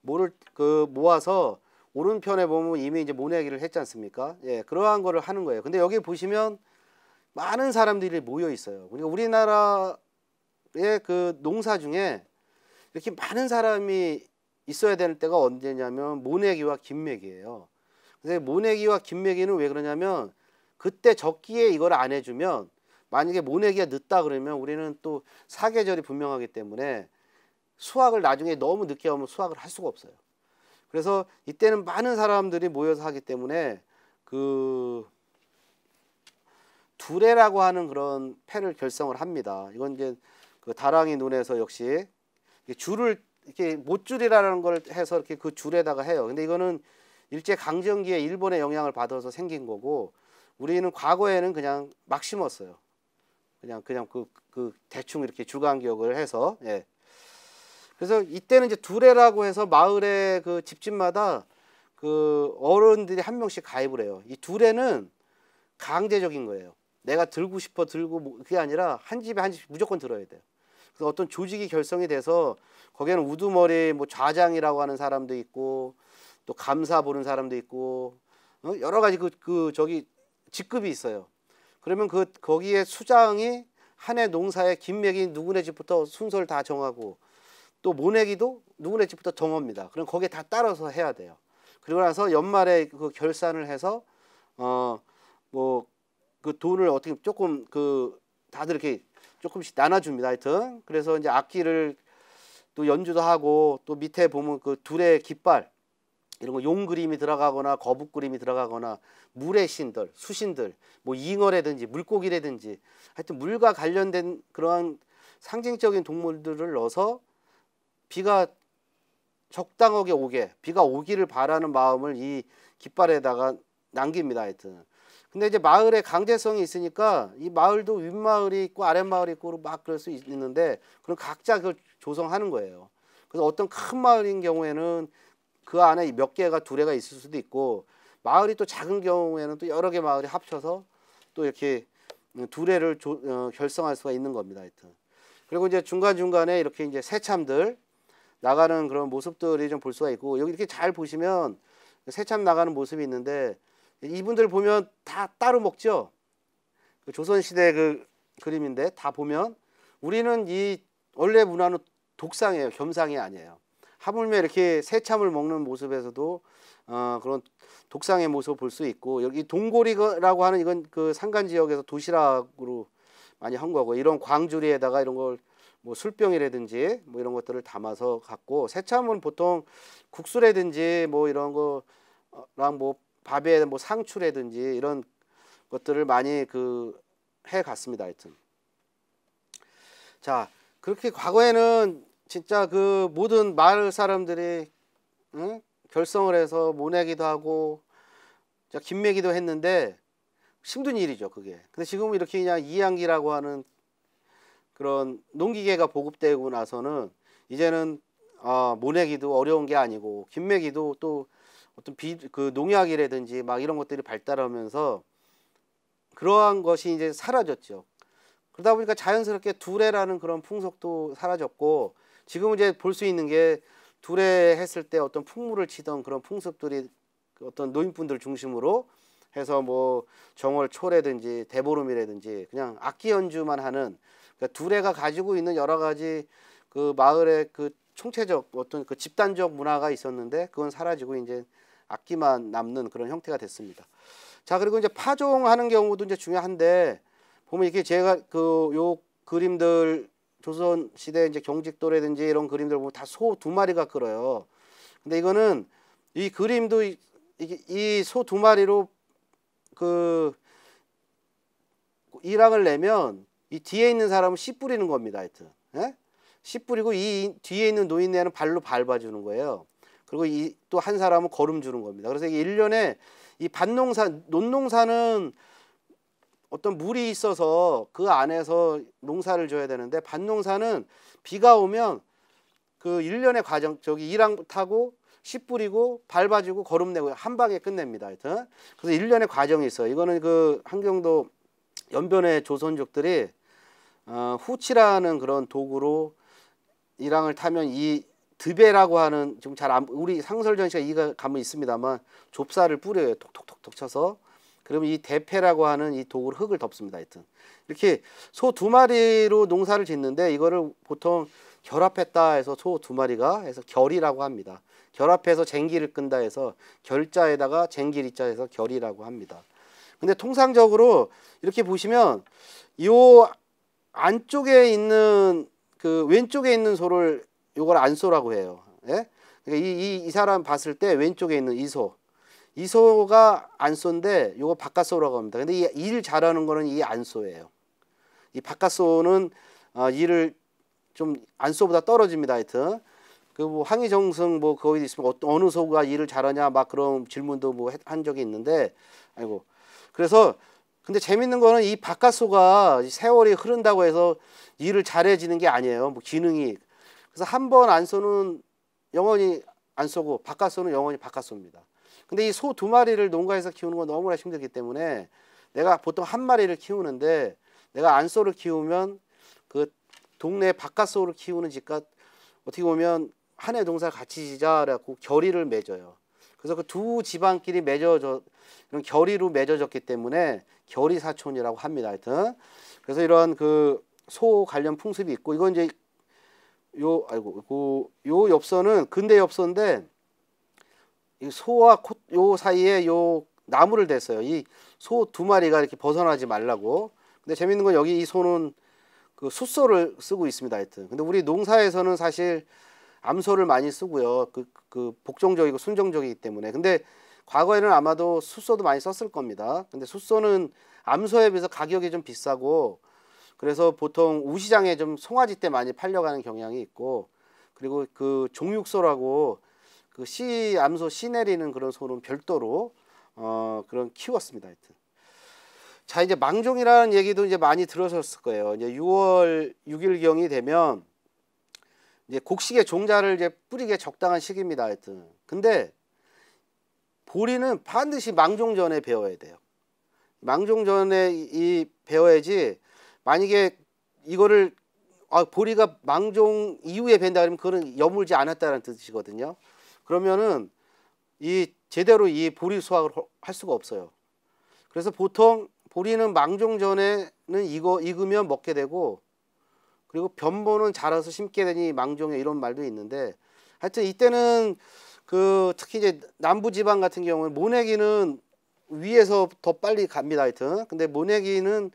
모를 그 모아서 오른편에 보면 이미 이제 모내기를 했지 않습니까? 예, 그러한 거를 하는 거예요. 근데 여기 보시면 많은 사람들이 모여 있어요. 그러니까 우리나라의 그 농사 중에 이렇게 많은 사람이 있어야 되는 때가 언제냐면 모내기와 김매기예요. 근데 모내기와 김매기는 왜 그러냐면 그때 적기에 이걸 안 해주면 만약에 모내기가 늦다 그러면 우리는 또 사계절이 분명하기 때문에 수확을 나중에 너무 늦게 하면 수확을 할 수가 없어요. 그래서 이때는 많은 사람들이 모여서 하기 때문에 그 두레라고 하는 그런 패를 결성을 합니다. 이건 이제 그 다랑이 눈에서 역시 줄을 이렇게 못줄이라는 걸 해서 이렇게 그 줄에다가 해요. 근데 이거는 일제 강점기에 일본의 영향을 받아서 생긴 거고 우리는 과거에는 그냥 막 심었어요. 그냥 그냥 그, 그 대충 이렇게 주간 기억을 해서 예. 그래서 이때는 이제 두레라고 해서 마을의 그 집집마다 그 어른들이 한 명씩 가입을 해요. 이 두레는 강제적인 거예요. 내가 들고 싶어 들고 뭐 그게 아니라 한 집에 한 집 무조건 들어야 돼요. 그래서 어떤 조직이 결성이 돼서 거기에는 우두머리 뭐 좌장이라고 하는 사람도 있고 또 감사 보는 사람도 있고 어? 여러 가지 그, 그 저기 직급이 있어요. 그러면 그 거기에 수장이 한해 농사에 김맥이 누구네 집부터 순서를 다 정하고 또 모내기도 누구네 집부터 정어니다 그럼 거기에 다 따라서 해야 돼요. 그리고 나서 연말에 그 결산을 해서 어 뭐 그 돈을 어떻게 조금 그 다들 이렇게 조금씩 나눠줍니다. 하여튼 그래서 이제 악기를 또 연주도 하고 또 밑에 보면 그 둘의 깃발 이런 거 용 그림이 들어가거나 거북 그림이 들어가거나 물의 신들, 수신들, 뭐 잉어라든지 물고기라든지 하여튼 물과 관련된 그러한 상징적인 동물들을 넣어서 비가 적당하게 오게 비가 오기를 바라는 마음을 이 깃발에다가 남깁니다 하여튼 근데 이제 마을에 강제성이 있으니까 이 마을도 윗마을이 있고 아랫마을이 있고 막 그럴 수 있는데 그럼 각자 그걸 조성하는 거예요 그래서 어떤 큰 마을인 경우에는 그 안에 몇 개가 두 개가 있을 수도 있고 마을이 또 작은 경우에는 또 여러 개 마을이 합쳐서 또 이렇게 두레를 어, 결성할 수가 있는 겁니다. 하여튼. 그리고 이제 중간중간에 이렇게 이제 새참들 나가는 그런 모습들이 좀 볼 수가 있고 여기 이렇게 잘 보시면 새참 나가는 모습이 있는데 이분들 보면 다 따로 먹죠. 그 조선시대 그 그림인데 다 보면 우리는 이 원래 문화는 독상이에요. 겸상이 아니에요. 하물며 이렇게 새참을 먹는 모습에서도 어, 그런 독상의 모습을 볼 수 있고 여기 동고리라고 하는 이건 그 산간 지역에서 도시락으로 많이 한 거고 이런 광주리에다가 이런 걸뭐 술병이라든지 뭐 이런 것들을 담아서 갖고 새참은 보통 국수라든지 뭐 이런 거랑 뭐 밥에 뭐 상추라든지 이런 것들을 많이 그 해 갔습니다. 하여튼. 자, 그렇게 과거에는 진짜 그 모든 마을 사람들이 응? 결성을 해서 모내기도 하고 자 김매기도 했는데 힘든 일이죠, 그게. 근데 지금은 이렇게 그냥 이양기라고 하는 그런 농기계가 보급되고 나서는 이제는 어, 모내기도 어려운 게 아니고 김매기도 또 어떤 비, 그 농약이라든지 막 이런 것들이 발달하면서 그러한 것이 이제 사라졌죠. 그러다 보니까 자연스럽게 두레라는 그런 풍속도 사라졌고 지금 이제 볼 수 있는 게 두레 했을 때 어떤 풍물을 치던 그런 풍습들이 어떤 노인분들 중심으로 해서 뭐 정월 초래든지 대보름이라든지 그냥 악기 연주만 하는 그러니까 두레가 가지고 있는 여러 가지 그 마을의 그 총체적 어떤 그 집단적 문화가 있었는데 그건 사라지고 이제 악기만 남는 그런 형태가 됐습니다. 자 그리고 이제 파종하는 경우도 이제 중요한데 보면 이렇게 제가 그 요 그림들 조선 시대 이제 경직도라든지 이런 그림들 보면 다 소 두 마리가 끌어요. 근데 이거는 이 그림도 이 소두 이 마리로 그 일항을 내면 이 뒤에 있는 사람은 씨 뿌리는 겁니다. 하여튼. 예? 씨 뿌리고 이 뒤에 있는 노인네는 발로 밟아주는 거예요. 그리고 이 또 한 사람은 걸음 주는 겁니다. 그래서 이게 일년에이 밭농사, 논농사는 어떤 물이 있어서 그 안에서 농사를 줘야 되는데 밭농사는 비가 오면 그일년의 과정, 저기 일랑 타고 씨 뿌리고 밟아주고 걸음 내고 한 방에 끝냅니다. 하여튼. 그래서 일년의 과정이 있어요. 이거는 그환경도 연변의 조선족들이 어, 후치라는 그런 도구로 이랑을 타면 이 드베라고 하는 지금 잘 안, 우리 상설전 시가 이가 감은 있습니다만 좁쌀을 뿌려요 톡톡톡톡 쳐서 그러면 이 대패라고 하는 이 도구로 흙을 덮습니다 하여튼 이렇게 소 두 마리로 농사를 짓는데 이거를 보통 결합했다 해서 소 두 마리가 해서 결이라고 합니다 결합해서 쟁기를 끈다 해서 결자에다가 쟁기리자 해서 결이라고 합니다 근데 통상적으로 이렇게 보시면 요 안쪽에 있는 그 왼쪽에 있는 소를 요걸 안소라고 해요. 예? 그러니까 이, 이, 이 사람 봤을 때 왼쪽에 있는 이 소. 이 소가 안소인데 요거 바깥소라고 합니다. 근데 이 일 잘하는 거는 이 안소예요. 이 바깥소는 어, 일을 좀 안소보다 떨어집니다. 하여튼. 그뭐 항의정승 뭐, 뭐 거기 있으면 어, 어느 소가 일을 잘하냐 막 그런 질문도 뭐 한 적이 있는데 아이고 그래서 근데 재밌는 거는 이 바깥소가 세월이 흐른다고 해서 일을 잘해지는 게 아니에요. 뭐 기능이. 그래서 한 번 안 쏘는 영원히 안 쏘고 바깥소는 영원히 바깥소입니다. 근데 이 소 두 마리를 농가에서 키우는 건 너무나 힘들기 때문에 내가 보통 한 마리를 키우는데 내가 안소를 키우면 그 동네 바깥소를 키우는 집과 어떻게 보면 한해 동살 같이 지자라고 결의를 맺어요. 그래서 그 두 집안끼리 맺어져 그런 결의로 맺어졌기 때문에 결의사촌이라고 합니다. 하여튼 그래서 이런 그 소 관련 풍습이 있고 이건 이제 요 아이고 그요 엽서는 근대 엽서인데 이 소와 콧 요 사이에 요 나무를 댔어요. 이 소 두 마리가 이렇게 벗어나지 말라고. 근데 재밌는 건 여기 이 소는 그 숫소를 쓰고 있습니다. 하여튼. 근데 우리 농사에서는 사실 암소를 많이 쓰고요. 그, 그 복종적이고 순종적이기 때문에. 근데 과거에는 아마도 숫소도 많이 썼을 겁니다. 근데 숫소는 암소에 비해서 가격이 좀 비싸고 그래서 보통 우시장에 좀 송아지 때 많이 팔려가는 경향이 있고 그리고 그 종육소라고 그 씨 암소 씨 내리는 그런 소는 별도로 어 그런 키웠습니다. 하여튼. 자 이제 망종이라는 얘기도 이제 많이 들으셨을 거예요. 이제 6월 6일 경이 되면 이제 곡식의 종자를 이제 뿌리게 적당한 시기입니다. 하여튼. 근데 보리는 반드시 망종 전에 배워야 돼요. 망종 전에 이 배워야지 만약에 이거를 아, 보리가 망종 이후에 벤다 그러면 그거는 여물지 않았다는 뜻이거든요. 그러면은 이 제대로 이 보리 수확을 할 수가 없어요. 그래서 보통 보리는 망종 전에는 이거 익으면 먹게 되고 그리고 변보는 자라서 심게 되니 망종에 이런 말도 있는데 하여튼 이때는 그 특히 이제 남부 지방 같은 경우는 모내기는 위에서 더 빨리 갑니다 하여튼 근데 모내기는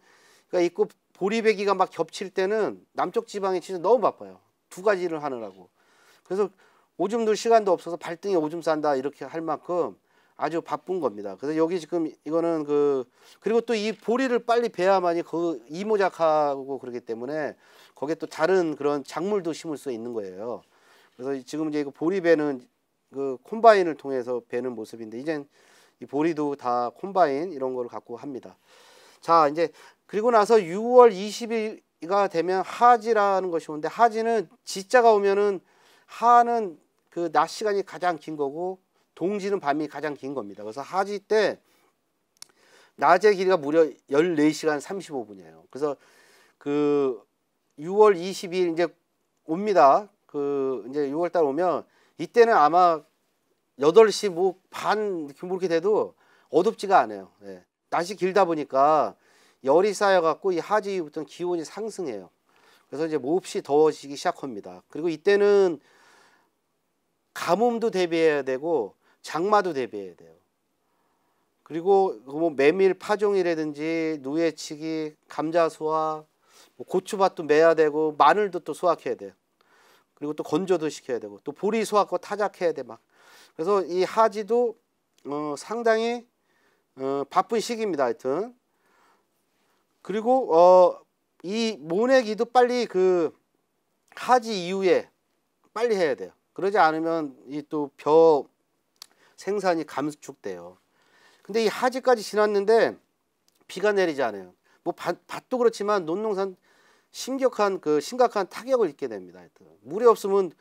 그러니까 있고 보리배기가 막 겹칠 때는 남쪽 지방이 진짜 너무 바빠요 두 가지를 하느라고 그래서 오줌도 시간도 없어서 발등에 오줌 싼다 이렇게 할 만큼 아주 바쁜 겁니다 그래서 여기 지금 이거는 그 그리고 또 이 보리를 빨리 베야만이 그 이모작하고 그러기 때문에 거기에 또 다른 그런 작물도 심을 수 있는 거예요 그래서 지금 이제 이거 그 보리배는 그 콤바인을 통해서 베는 모습인데 이젠 이 보리도 다 콤바인 이런 거를 갖고 합니다. 자 이제 그리고 나서 6월 20일가 되면 하지라는 것이 오는데 하지는 지자가 오면은 하는 그 낮 시간이 가장 긴 거고 동지는 밤이 가장 긴 겁니다. 그래서 하지 때 낮의 길이가 무려 14시간 35분이에요. 그래서 그 6월 22일 이제 옵니다. 그 이제 6월 달 오면 이때는 아마 8시 뭐반 뭐 이렇게 돼도 어둡지가 않아요. 예. 낮이 길다 보니까 열이 쌓여갖고 이 하지부터 기온이 상승해요. 그래서 이제 몹시 더워지기 시작합니다. 그리고 이때는 가뭄도 대비해야 되고 장마도 대비해야 돼요. 그리고 그 뭐 메밀 파종이라든지 누에치기, 감자 수확, 뭐 고추밭도 매야 되고 마늘도 또 수확해야 돼요. 그리고 또 건조도 시켜야 되고 또 보리 소화과 타작해야 돼 막. 그래서 이 하지도 어, 상당히 어, 바쁜 시기입니다. 하여튼 그리고 어, 이 모내기도 빨리 그 하지 이후에 빨리 해야 돼요. 그러지 않으면 이 또 벼 생산이 감축돼요. 근데 이 하지까지 지났는데 비가 내리지 않아요. 뭐 밭, 밭도 그렇지만 논농산 심격한그 심각한 타격을 입게 됩니다. 하여튼. 물이 없으면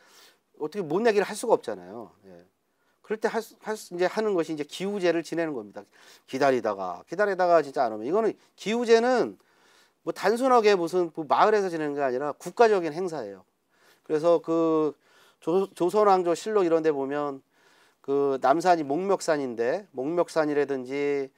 어떻게 못 내기를 할 수가 없잖아요. 예. 그럴 때할 할, 이제 하는 것이 이제 기우제를 지내는 겁니다. 기다리다가 기다리다가 진짜 안 오면 이거는 기우제는 뭐 단순하게 무슨 뭐 마을에서 지내는 게 아니라 국가적인 행사예요. 그래서 그 조, 선왕조 실록 이런 데 보면 그 남산이 목멱산인데 목멱산이라든지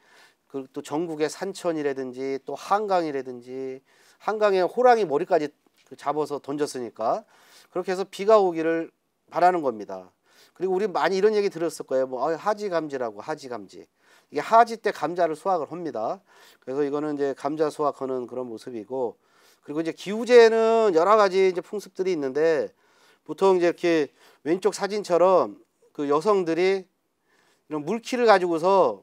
그또 전국의 산천이라든지 또 한강이라든지 한강에 호랑이 머리까지 잡아서 던졌으니까 그렇게 해서 비가 오기를 바라는 겁니다. 그리고 우리 많이 이런 얘기 들었을 거예요. 뭐 아, 하지 감지라고 하지 감지. 이게 하지 때 감자를 수확을 합니다. 그래서 이거는 이제 감자 수확하는 그런 모습이고 그리고 이제 기우제는 여러 가지 이제 풍습들이 있는데 보통 이제 이렇게 왼쪽 사진처럼 그 여성들이 이런 물키를 가지고서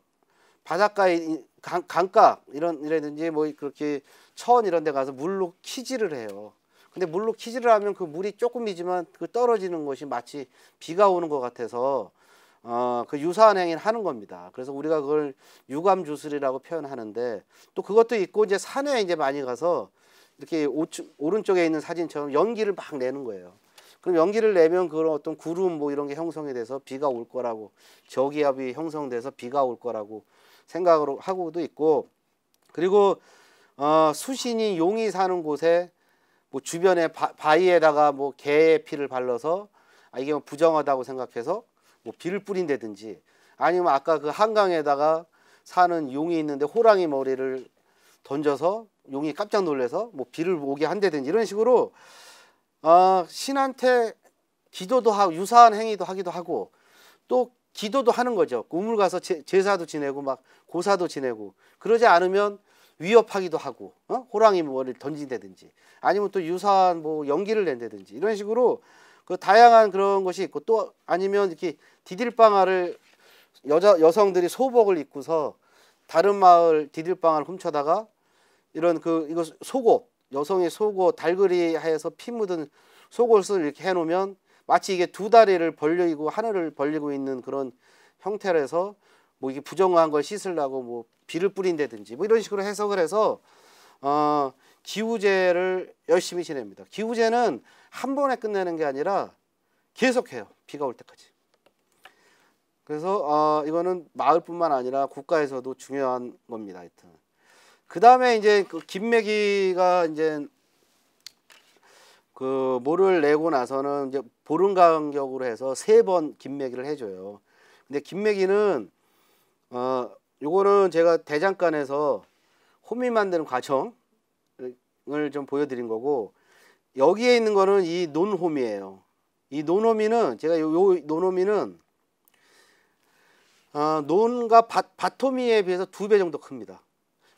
바닷가에 강, 강가 이런 이라든지 뭐 그렇게 천 이런 데 가서 물로 키질을 해요. 근데 물로 키질을 하면 그 물이 조금이지만 그 떨어지는 것이 마치 비가 오는 것 같아서 어, 그 유사한 행위를 하는 겁니다. 그래서 우리가 그걸 유감 주술이라고 표현하는데 또 그것도 있고 이제 산에 이제 많이 가서 이렇게 오추, 오른쪽에 있는 사진처럼 연기를 막 내는 거예요. 그럼 연기를 내면 그런 어떤 구름 뭐 이런 게 형성이 돼서 비가 올 거라고 저기압이 형성돼서 비가 올 거라고 생각으로 하고도 있고 그리고 어, 수신이 용이 사는 곳에 뭐 주변에 바, 위에다가뭐 개의 피를 발라서 아, 이게 뭐 부정하다고 생각해서 뭐 비를 뿌린다든지 아니면 아까 그 한강에다가 사는 용이 있는데 호랑이 머리를 던져서 용이 깜짝 놀래서 뭐 비를 오게 한다든지 이런 식으로 어, 신한테 기도도 하고 유사한 행위도 하기도 하고 또 기도도 하는 거죠. 우물 가서 제, 사도 지내고 막 고사도 지내고 그러지 않으면 위협하기도 하고 어? 호랑이 머리를 던진다든지 아니면 또 유사한 뭐 연기를 낸다든지 이런 식으로 그 다양한 그런 것이 있고 또 아니면 이렇게 디딜방아를 여자 여성들이 소복을 입고서 다른 마을 디딜방아를 훔쳐다가 이런 그 이거 속옷 여성의 속옷 달그리 하에서 피 묻은 속옷을 이렇게 해놓으면 마치 이게 두 다리를 벌리고 하늘을 벌리고 있는 그런 형태라서 뭐 이게 부정한 걸 씻으려고 뭐 비를 뿌린다든지 뭐 이런 식으로 해석을 해서 어, 기우제를 열심히 지냅니다. 기우제는 한 번에 끝내는 게 아니라 계속해요. 비가 올 때까지. 그래서 어, 이거는 마을뿐만 아니라 국가에서도 중요한 겁니다. 하여튼. 그다음에 이제 그 김매기가 이제 그 모를 내고 나서는 이제 보름 간격으로 해서 세 번 김매기를 해줘요. 근데 김매기는 어 요거는 제가 대장간에서 호미 만드는 과정을 좀 보여드린 거고 여기에 있는 거는 이 논호미예요. 이 논호미는 제가 요, 요 논호미는 어, 논과 밭, 밭호미에 비해서 두 배 정도 큽니다.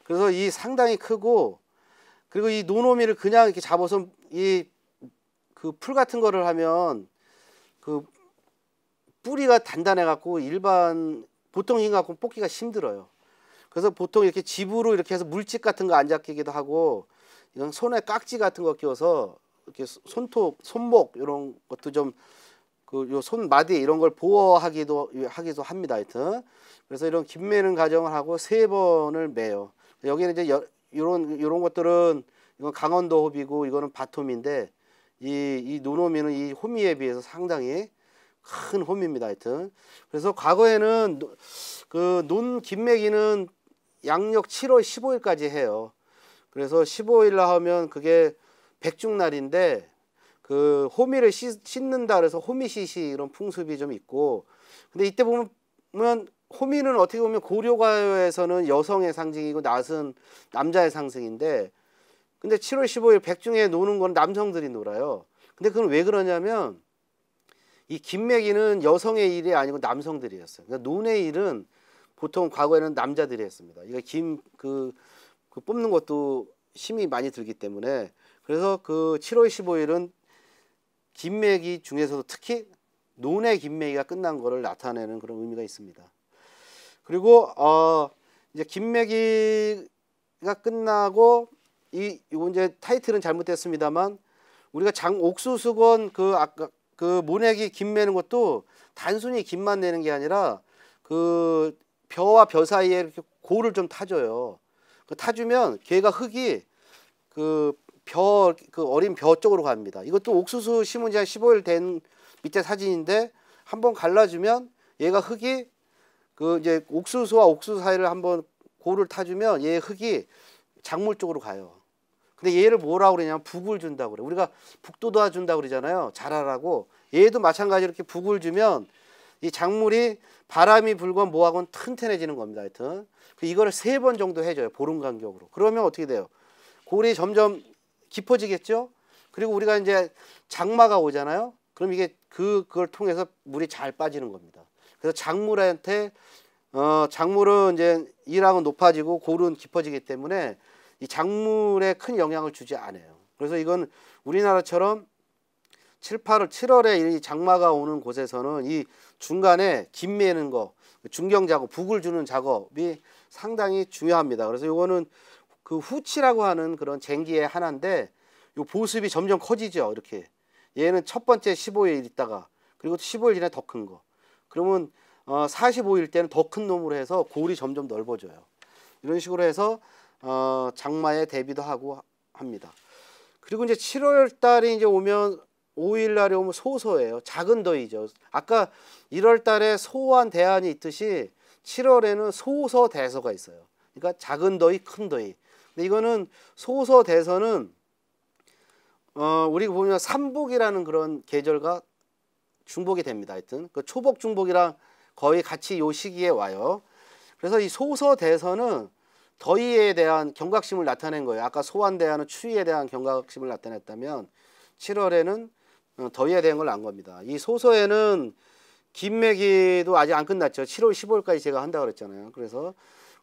그래서 이 상당히 크고 그리고 이 논호미를 그냥 이렇게 잡아서 이 그풀 같은 거를 하면 그 뿌리가 단단해 갖고 일반 보통 흰 갖고 뽑기가 힘들어요. 그래서 보통 이렇게 집으로 이렇게 해서 물집 같은 거 안 잡히기도 하고 이건 손에 깍지 같은 거 끼워서 이렇게 손톱, 손목 이런 것도 좀 그 요 손마디 이런 걸 보호하기도 하기도 합니다. 하여튼 그래서 이런 김매는 과정을 하고 세 번을 매요. 여기는 이제 여, 이런 이런 것들은 이건 강원도 호비고 이거는 바톰인데 이, 이 노노미는 이 호미에 비해서 상당히 큰 호미입니다. 하여튼. 그래서 과거에는 그 논 김매기는 양력 7월 15일까지 해요. 그래서 15일 날 하면 그게 백중날인데 그 호미를 씻는다 그래서 호미시시 이런 풍습이 좀 있고 근데 이때 보면 호미는 어떻게 보면 고려가요에서는 여성의 상징이고 낫은 남자의 상징인데 근데 7월 15일 백중에 노는 건 남성들이 놀아요. 근데 그건 왜 그러냐면 이 김매기는 여성의 일이 아니고 남성들이었어요. 그러니까 논의 일은 보통 과거에는 남자들이 했습니다. 이거 그러니까 김그 그 뽑는 것도 힘이 많이 들기 때문에 그래서 그 7월 15일은 김매기 중에서도 특히 논의 김매기가 끝난 거를 나타내는 그런 의미가 있습니다. 그리고 어 이제 김매기가 끝나고 이 이건 이제 타이틀은 잘못됐습니다만 우리가 장옥수수건 그 아까 그 모내기 김 매는 것도 단순히 김만 내는 게 아니라 그 벼와 벼 사이에 이렇게 고를 좀 타줘요. 그 타주면 개가 흙이 그 벼, 그 어린 벼 쪽으로 갑니다. 이것도 옥수수 심은 지 한 15일 된 밑에 사진인데 한 번 갈라주면 얘가 흙이 그 이제 옥수수와 옥수수 사이를 한번 고를 타주면 얘 흙이 작물 쪽으로 가요. 근데 얘를 뭐라고 그러냐면 북을 준다고 그래. 우리가 북도 도와준다고 그러잖아요. 자라라고. 얘도 마찬가지로 이렇게 북을 주면 이 작물이 바람이 불고 뭐하건 튼튼해지는 겁니다. 하여튼. 그 이거를 세 번 정도 해줘요. 보름 간격으로. 그러면 어떻게 돼요? 골이 점점 깊어지겠죠? 그리고 우리가 이제 장마가 오잖아요. 그럼 이게 그, 그걸 통해서 물이 잘 빠지는 겁니다. 그래서 작물한테, 어, 작물은 이제 일하고 높아지고 골은 깊어지기 때문에 이 작물에 큰 영향을 주지 않아요. 그래서 이건 우리나라처럼 7, 8월, 7월에 이 장마가 오는 곳에서는 이 중간에 김 매는 거, 중경 작업, 북을 주는 작업이 상당히 중요합니다. 그래서 이거는그 후치라고 하는 그런 쟁기의 하나인데 요 보습이 점점 커지죠. 이렇게. 얘는 첫 번째 15일 있다가 그리고 15일 이내 더큰 거. 그러면 어 45일 때는 더 큰 놈으로 해서 골이 점점 넓어져요. 이런 식으로 해서 어, 장마에 대비도 하고 합니다. 그리고 이제 7월 달이 이제 오면 5일 날에 오면 소서예요. 작은 더위죠. 아까 1월 달에 소한 대안이 있듯이 7월에는 소서 대서가 있어요. 그러니까 작은 더위, 큰 더위. 근데 이거는 소서 대서는 어, 우리 보면 삼복이라는 그런 계절과 중복이 됩니다. 하여튼 그 초복 중복이랑 거의 같이 요 시기에 와요. 그래서 이 소서 대서는 더위에 대한 경각심을 나타낸 거예요. 아까 소환 대하는 추위에 대한 경각심을 나타냈다면 7월에는 어, 더위에 대한 걸 안 겁니다. 이 소서에는 김매기도 아직 안 끝났죠. 7월 15일까지 제가 한다 그랬잖아요. 그래서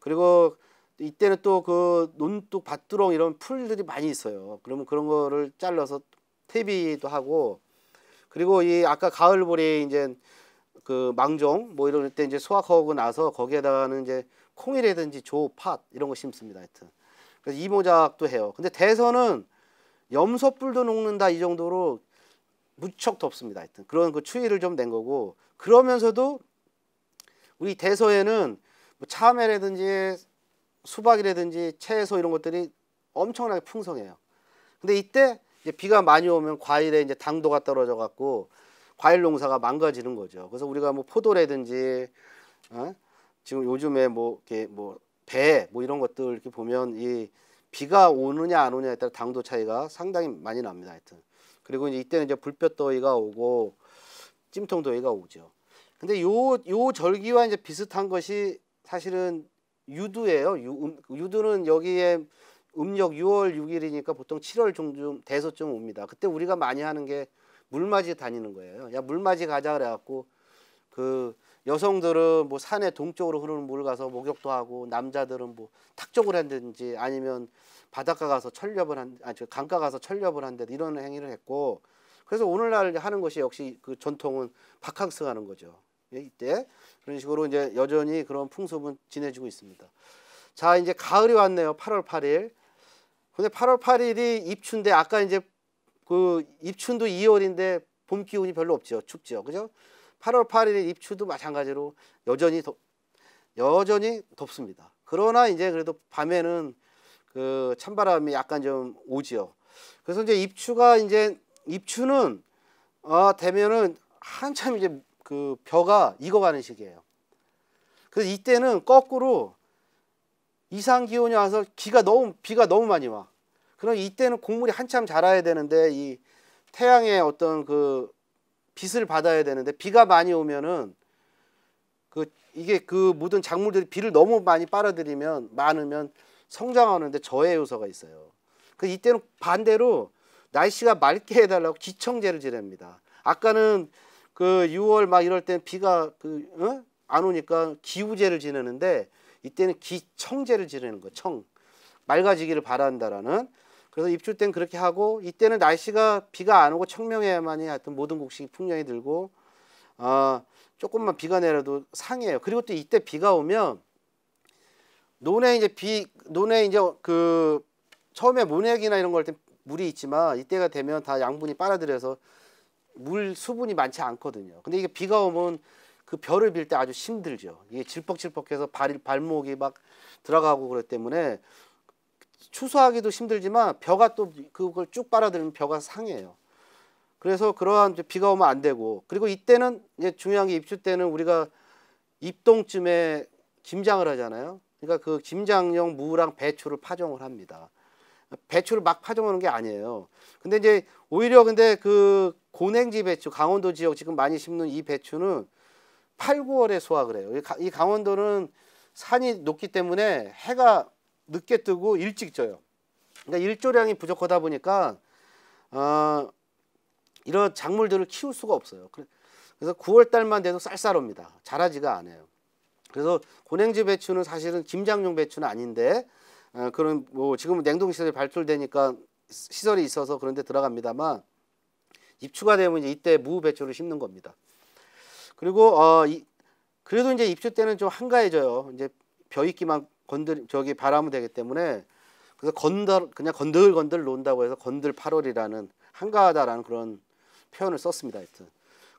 그리고 이때는 또 그 논둑 밭두렁 이런 풀들이 많이 있어요. 그러면 그런 거를 잘라서 퇴비도 하고 그리고 이 아까 가을보리 이제 그 망종 뭐 이럴 때 이제 소확하고 나서 거기에다가는 이제 콩이라든지 조, 팥 이런 거 심습니다. 하여튼. 그래서 이모작도 해요. 근데 대선은 염소불도 녹는다 이 정도로 무척 덥습니다. 하여튼 그런 그 추위를 좀 낸 거고 그러면서도 우리 대서에는 뭐 참외라든지 수박이라든지 채소 이런 것들이 엄청나게 풍성해요. 근데 이때 이제 비가 많이 오면 과일에 이제 당도가 떨어져 갖고 과일 농사가 망가지는 거죠. 그래서 우리가 뭐 포도라든지 어? 지금 요즘에 뭐 이렇게 뭐배뭐 뭐 이런 것들 이렇게 보면 이 비가 오느냐 안 오느냐에 따라 당도 차이가 상당히 많이 납니다. 하여튼 그리고 이제 이때는 이제 불볕더위가 오고 찜통더위가 오죠. 근데 요 요 절기와 이제 비슷한 것이 사실은 유두예요. 유, 음, 유두는 여기에 음력 6월 6일이니까 보통 7월 중쯤 대서쯤 옵니다. 그때 우리가 많이 하는 게 물맞이 다니는 거예요. 야 물맞이 가자 그래갖고 그 여성들은 뭐 산의 동쪽으로 흐르는 물 가서 목욕도 하고 남자들은 뭐 탁족을 한다든지 아니면 바닷가 가서 철렵을 한 아니 강가 가서 철렵을 한다든 이런 행위를 했고 그래서 오늘날 하는 것이 역시 그 전통은 바캉스 가는 거죠. 예, 이때 그런 식으로 이제 여전히 그런 풍습은 지내지고 있습니다. 자 이제 가을이 왔네요. 8월 8일. 근데 8월 8일이 입춘데 아까 이제 그 입춘도 2월인데 봄 기운이 별로 없죠. 춥죠. 그죠? 8월 8일 입추도 마찬가지로 여전히 덥, 여전히 덥습니다. 그러나 이제 그래도 밤에는 그 찬바람이 약간 좀 오지요. 그래서 이제 입추가 이제 입추는 아, 되면은 한참 이제 그 벼가 익어가는 시기예요. 그래서 이때는 거꾸로 이상 기온이 와서 기가 너무 비가 너무 많이 와. 그럼 이때는 곡물이 한참 자라야 되는데 이 태양의 어떤 그 빛을 받아야 되는데 비가 많이 오면은 그 이게 그 모든 작물들이 비를 너무 많이 빨아들이면 많으면 성장하는데 저해 요소가 있어요. 그 이때는 반대로 날씨가 맑게 해달라고 기청제를 지냅니다. 아까는 그 6월 막 이럴 땐 비가 그, 어? 안 오니까 기우제를 지내는데 이때는 기청제를 지내는 거 청. 맑아지기를 바란다라는 그래서 입출 땐 그렇게 하고 이때는 날씨가 비가 안 오고 청명해야만이 하여튼 모든 곡식이 풍량이 들고 아 조금만 비가 내려도 상해요. 그리고 또 이때 비가 오면 논에 이제 비 논에 이제 그 처음에 모내기나 이런 걸때 물이 있지만 이때가 되면 다 양분이 빨아들여서 물 수분이 많지 않거든요. 근데 이게 비가 오면 그 벼를 빌때 아주 힘들죠. 이게 질퍽질퍽해서 발 발목이 막 들어가고 그렇기 때문에 추수하기도 힘들지만 벼가 또 그걸 쭉 빨아들면 벼가 상해요. 그래서 그러한 비가 오면 안 되고 그리고 이때는 이제 중요한 게 입추 때는 우리가 입동쯤에 김장을 하잖아요. 그러니까 그 김장용 무랑 배추를 파종을 합니다. 배추를 막 파종하는 게 아니에요. 근데 이제 오히려 근데 그 고냉지 배추 강원도 지역 지금 많이 심는 이 배추는 8, 9월에 소화 그래요이 강원도는 산이 높기 때문에 해가 늦게 뜨고 일찍 져요. 그러니까 일조량이 부족하다 보니까 어, 이런 작물들을 키울 수가 없어요. 그래서 9월 달만 돼도 쌀쌀합니다. 자라지가 않아요. 그래서 고냉지 배추는 사실은 김장용 배추는 아닌데 어, 그런 뭐 지금 냉동 시설이 발달되니까 시설이 있어서 그런데 들어갑니다만 입추가 되면 이제 이때 무 배추를 심는 겁니다. 그리고 어, 이, 그래도 이제 입추 때는 좀 한가해져요. 이제 벼 있기만 건들 저기 바람이 되기 때문에 그래서 건들 그냥 건들건들 논다고 해서 건들 8월이라는 한가하다라는 그런 표현을 썼습니다. 하여튼.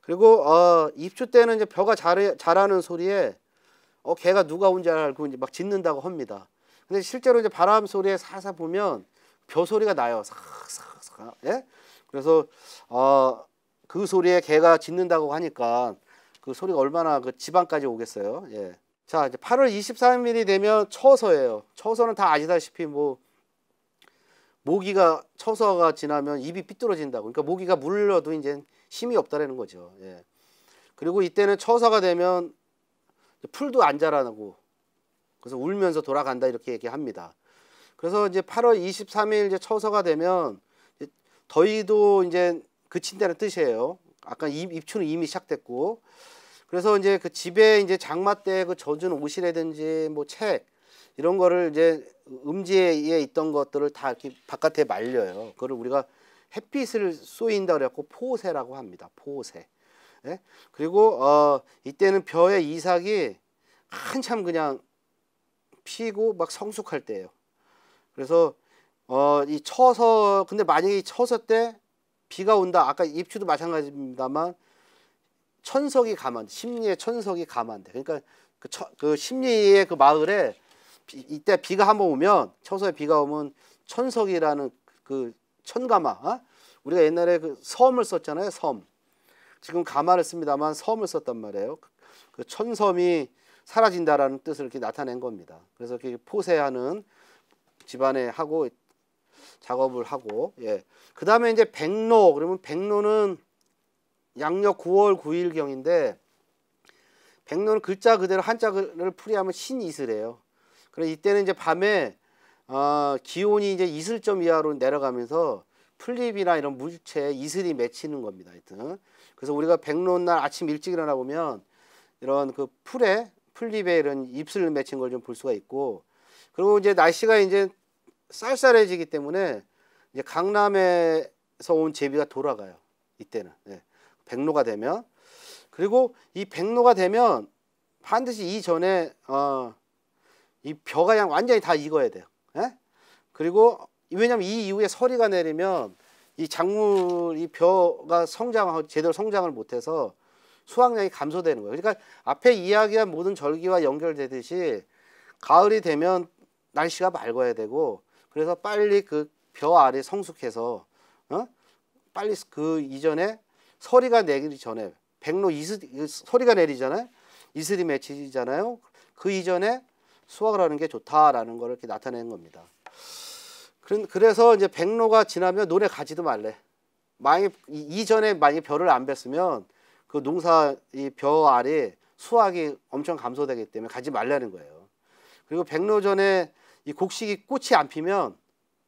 그리고 어, 입추 때는 이제 벼가 자르, 자라는 소리에 어 개가 누가 온 줄 알고 이제 막 짖는다고 합니다. 근데 실제로 이제 바람 소리에 사사 보면 벼 소리가 나요. 사사사 아, 예? 그래서 어, 그 소리에 개가 짖는다고 하니까 그 소리가 얼마나 그 지방까지 오겠어요. 예. 자, 이제 8월 23일이 되면 처서예요. 처서는 다 아시다시피 뭐 모기가 처서가 지나면 입이 삐뚤어진다고. 그러니까 모기가 물려도 이제 힘이 없다라는 거죠. 예. 그리고 이때는 처서가 되면 풀도 안 자라고 나 그래서 울면서 돌아간다 이렇게 얘기합니다. 그래서 이제 8월 23일 이제 처서가 되면 더위도 이제 그친다는 뜻이에요. 아까 입, 입추는 이미 시작됐고 그래서 이제 그 집에 이제 장마 때 그 젖은 옷이라든지 뭐 책 이런 거를 이제 음지에 있던 것들을 다 이렇게 바깥에 말려요. 그거를 우리가 햇빛을 쏘인다 그래갖고 포세라고 합니다. 포세. 예? 그리고 어 이때는 벼의 이삭이 한참 그냥 피고 막 성숙할 때예요. 그래서 어이 처서 근데 만약에 이 처서 때 비가 온다. 아까 입추도 마찬가지입니다만 천석이 가만 심리의 천석이 가만돼. 그러니까 그, 처, 그 심리의 그 마을에 비, 이때 비가 한번 오면 처소에 비가 오면 천석이라는 그 천가마 어? 우리가 옛날에 그 섬을 썼잖아요 섬 지금 가마를 씁니다만 섬을 썼단 말이에요 그, 그 천섬이 사라진다라는 뜻을 이렇게 나타낸 겁니다 그래서 이렇게 포세하는 집안에 하고 작업을 하고 예그 다음에 이제 백로 그러면 백로는 양력 9월 9일경인데 백로는 글자 그대로 한자를 풀이하면 신이슬이에요. 그래 이때는 이제 밤에 어, 기온이 이제 이슬점 이하로 내려가면서 풀잎이나 이런 물체 이슬이 맺히는 겁니다. 하여튼 그래서 우리가 백론 날 아침 일찍 일어나 보면 이런 그 풀에 풀잎에 이런 잎슬을 맺힌 걸 좀 볼 수가 있고 그리고 이제 날씨가 이제 쌀쌀해지기 때문에 이제 강남에서 온 제비가 돌아가요. 이때는. 네. 백로가 되면 그리고 이 백로가 되면 반드시 이전에 어, 이 벼가 그냥 완전히 다 익어야 돼요. 예? 그리고 왜냐면 이 이후에 서리가 내리면 이 작물 이 벼가 성장하고 제대로 성장을 못해서 수확량이 감소되는 거예요. 그러니까 앞에 이야기한 모든 절기와 연결되듯이 가을이 되면 날씨가 맑아야 되고 그래서 빨리 그 벼 아래 성숙해서 어? 빨리 그 이전에 서리가 내기 리 전에 백로 이슬 그 서리가 내리잖아요. 이슬이 맺히잖아요. 그 이전에 수확을 하는 게 좋다라는 걸 이렇게 나타낸 겁니다. 그래서 이제 백로가 지나면 논에 가지도 말래. 만약 이전에 만약 벼를 안 뱄으면 그 농사 이벼 아래 수확이 엄청 감소되기 때문에 가지 말라는 거예요. 그리고 백로 전에 이 곡식이 꽃이 안 피면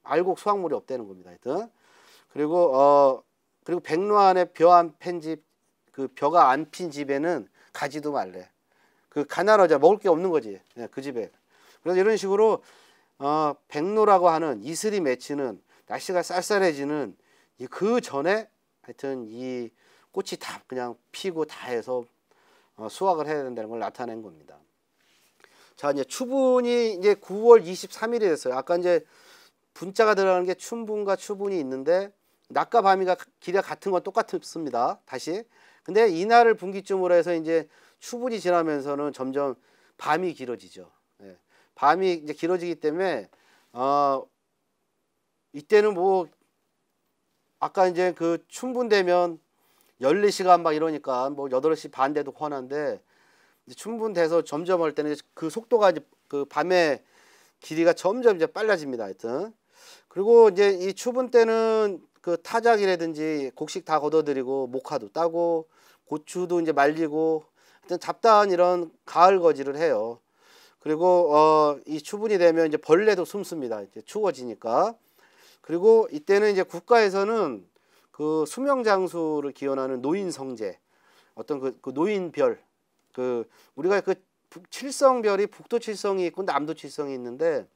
알곡 수확물이 없다는 겁니다. 하여튼 그리고 어 그리고 백로 안에 벼안핀 집, 그 벼가 안 핀 집에는 가지도 말래. 그 가난하자 먹을 게 없는 거지. 예, 그 집에. 그래서 이런 식으로 어, 백로라고 하는 이슬이 맺히는 날씨가 쌀쌀해지는 그 전에 하여튼 이 꽃이 다 그냥 피고 다 해서 어, 수확을 해야 된다는 걸 나타낸 겁니다. 자 이제 추분이 이제 9월 23일이 됐어요. 아까 이제 분자가 들어가는 게 춘분과 추분이 있는데 낮과 밤이가 길이가 같은 건 똑같습니다. 다시. 근데 이날을 분기점으로 해서 이제 추분이 지나면서는 점점 밤이 길어지죠. 예. 밤이 이제 길어지기 때문에 어 이때는 뭐 아까 이제 그 춘분되면 열네 시간막 이러니까 뭐 여덟 시반 돼도 훤한데 충분돼서 점점 할 때는 그 속도가 이제 그 밤에 길이가 점점 이제 빨라집니다. 하여튼 그리고 이제 이 추분 때는 그 타작이라든지 곡식 다 걷어들이고 목화도 따고 고추도 이제 말리고 하여튼 잡다한 이런 가을 거지를 해요. 그리고 어, 이 추분이 되면 이제 벌레도 숨습니다. 이제 추워지니까. 그리고 이때는 이제 국가에서는 그 수명 장수를 기원하는 노인 성제, 어떤 그, 그 노인별, 그 우리가 그 칠성별이 북도 칠성이 있고 남도 칠성이 있는데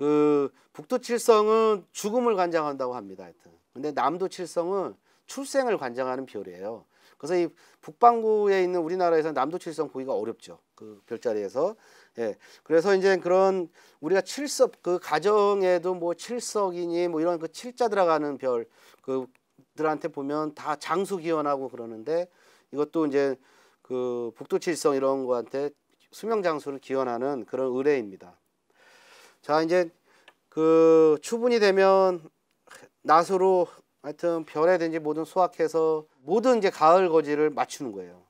그 북도 칠성은 죽음을 관장한다고 합니다. 하여튼. 근데 남도 칠성은 출생을 관장하는 별이에요. 그래서 이 북반구에 있는 우리나라에서 남도 칠성 보기가 어렵죠. 그 별자리에서. 예. 그래서 이제 그런 우리가 칠석 그 가정에도 뭐 칠석이니 뭐 이런 그 칠자 들어가는 별 그들한테 보면 다 장수 기원하고 그러는데 이것도 이제 그 북도 칠성 이런 거한테 수명 장수를 기원하는 그런 의뢰입니다. 자 이제 그 추분이 되면 낫으로 하여튼 별에든지 모든 수확해서 모든 이제 가을 거지를 맞추는 거예요.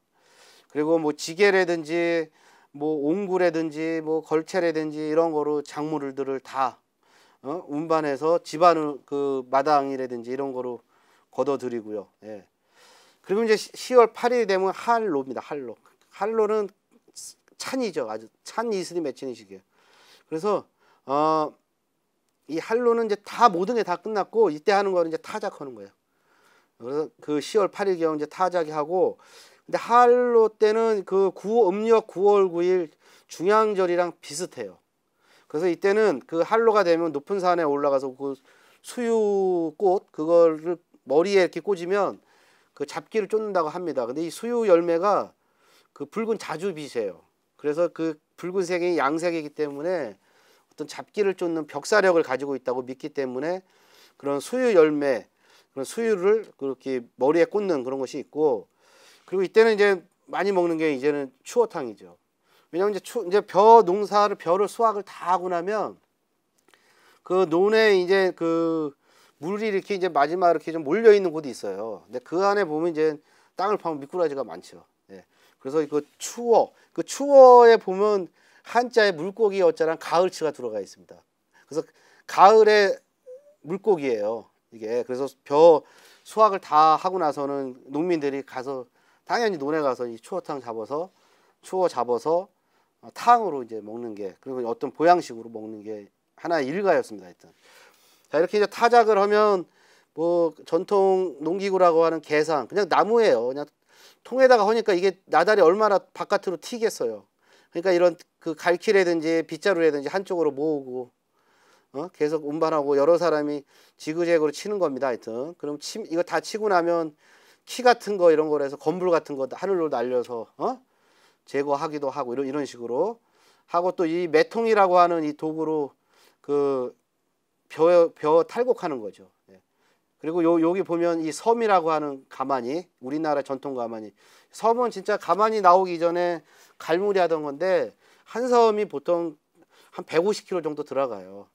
그리고 뭐 지게라든지 뭐 옹구라든지 뭐걸채라든지 이런 거로 작물들을 다 어? 운반해서 집안을 그 마당이라든지 이런 거로 걷어들이고요. 예. 그리고 이제 10월 8일이 되면 할로입니다. 할로. 할로는 찬이죠. 아주 찬 이슬이 맺히는 시기예요. 그래서 어, 이 할로는 이제 다 모든 게 다 끝났고 이때 하는 거는 이제 타작하는 거예요. 그래서 그 10월 8일 경우 이제 타작이 하고 근데 할로 때는 그 9, 음력 9월 9일 중양절이랑 비슷해요. 그래서 이때는 그 할로가 되면 높은 산에 올라가서 그 수유꽃 그거를 머리에 이렇게 꽂으면 그 잡기를 쫓는다고 합니다. 근데 이 수유 열매가 그 붉은 자주빛이에요. 그래서 그 붉은색이 양색이기 때문에 어떤 잡기를 쫓는 벽사력을 가지고 있다고 믿기 때문에 그런 수유 열매 그런 수유를 그렇게 머리에 꽂는 그런 것이 있고 그리고 이때는 이제 많이 먹는 게 이제는 추어탕이죠. 왜냐하면 이제 추, 이제 벼 농사를 벼를 수확을 다 하고 나면 그 논에 이제 그 물이 이렇게 이제 마지막 이렇게 좀 몰려 있는 곳이 있어요. 근데 그 안에 보면 이제 땅을 파면 미꾸라지가 많죠. 예. 그래서 그 추어 그 추어에 보면 한자에 물고기 어자랑 가을치가 들어가 있습니다. 그래서 가을에 물고기예요. 이게 그래서 벼 수확을 다 하고 나서는 농민들이 가서 당연히 논에 가서 이 추어탕 잡아서 추어 잡아서 어, 탕으로 이제 먹는 게 그리고 어떤 보양식으로 먹는 게 하나의 일가였습니다. 일단 자 이렇게 이제 타작을 하면 뭐 전통 농기구라고 하는 계산 그냥 나무예요. 그냥 통에다가 하니까 이게 나달이 얼마나 바깥으로 튀겠어요. 그러니까 이런 그 갈퀴라든지 빗자루라든지 한쪽으로 모으고 어? 계속 운반하고 여러 사람이 지그재그로 치는 겁니다. 하여튼 그럼 치, 이거 다 치고 나면 키 같은 거 이런 거라서 건물 같은 거 하늘로 날려서 어? 제거하기도 하고 이런 이런 식으로 하고 또 이 매통이라고 하는 이 도구로 그 벼 벼 탈곡하는 거죠. 예. 그리고 요 여기 보면 이 섬이라고 하는 가마니 우리나라 전통 가마니 섬은 진짜 가마니 나오기 전에 갈무리 하던 건데 한 섬이 보통 한 150km 정도 들어가요.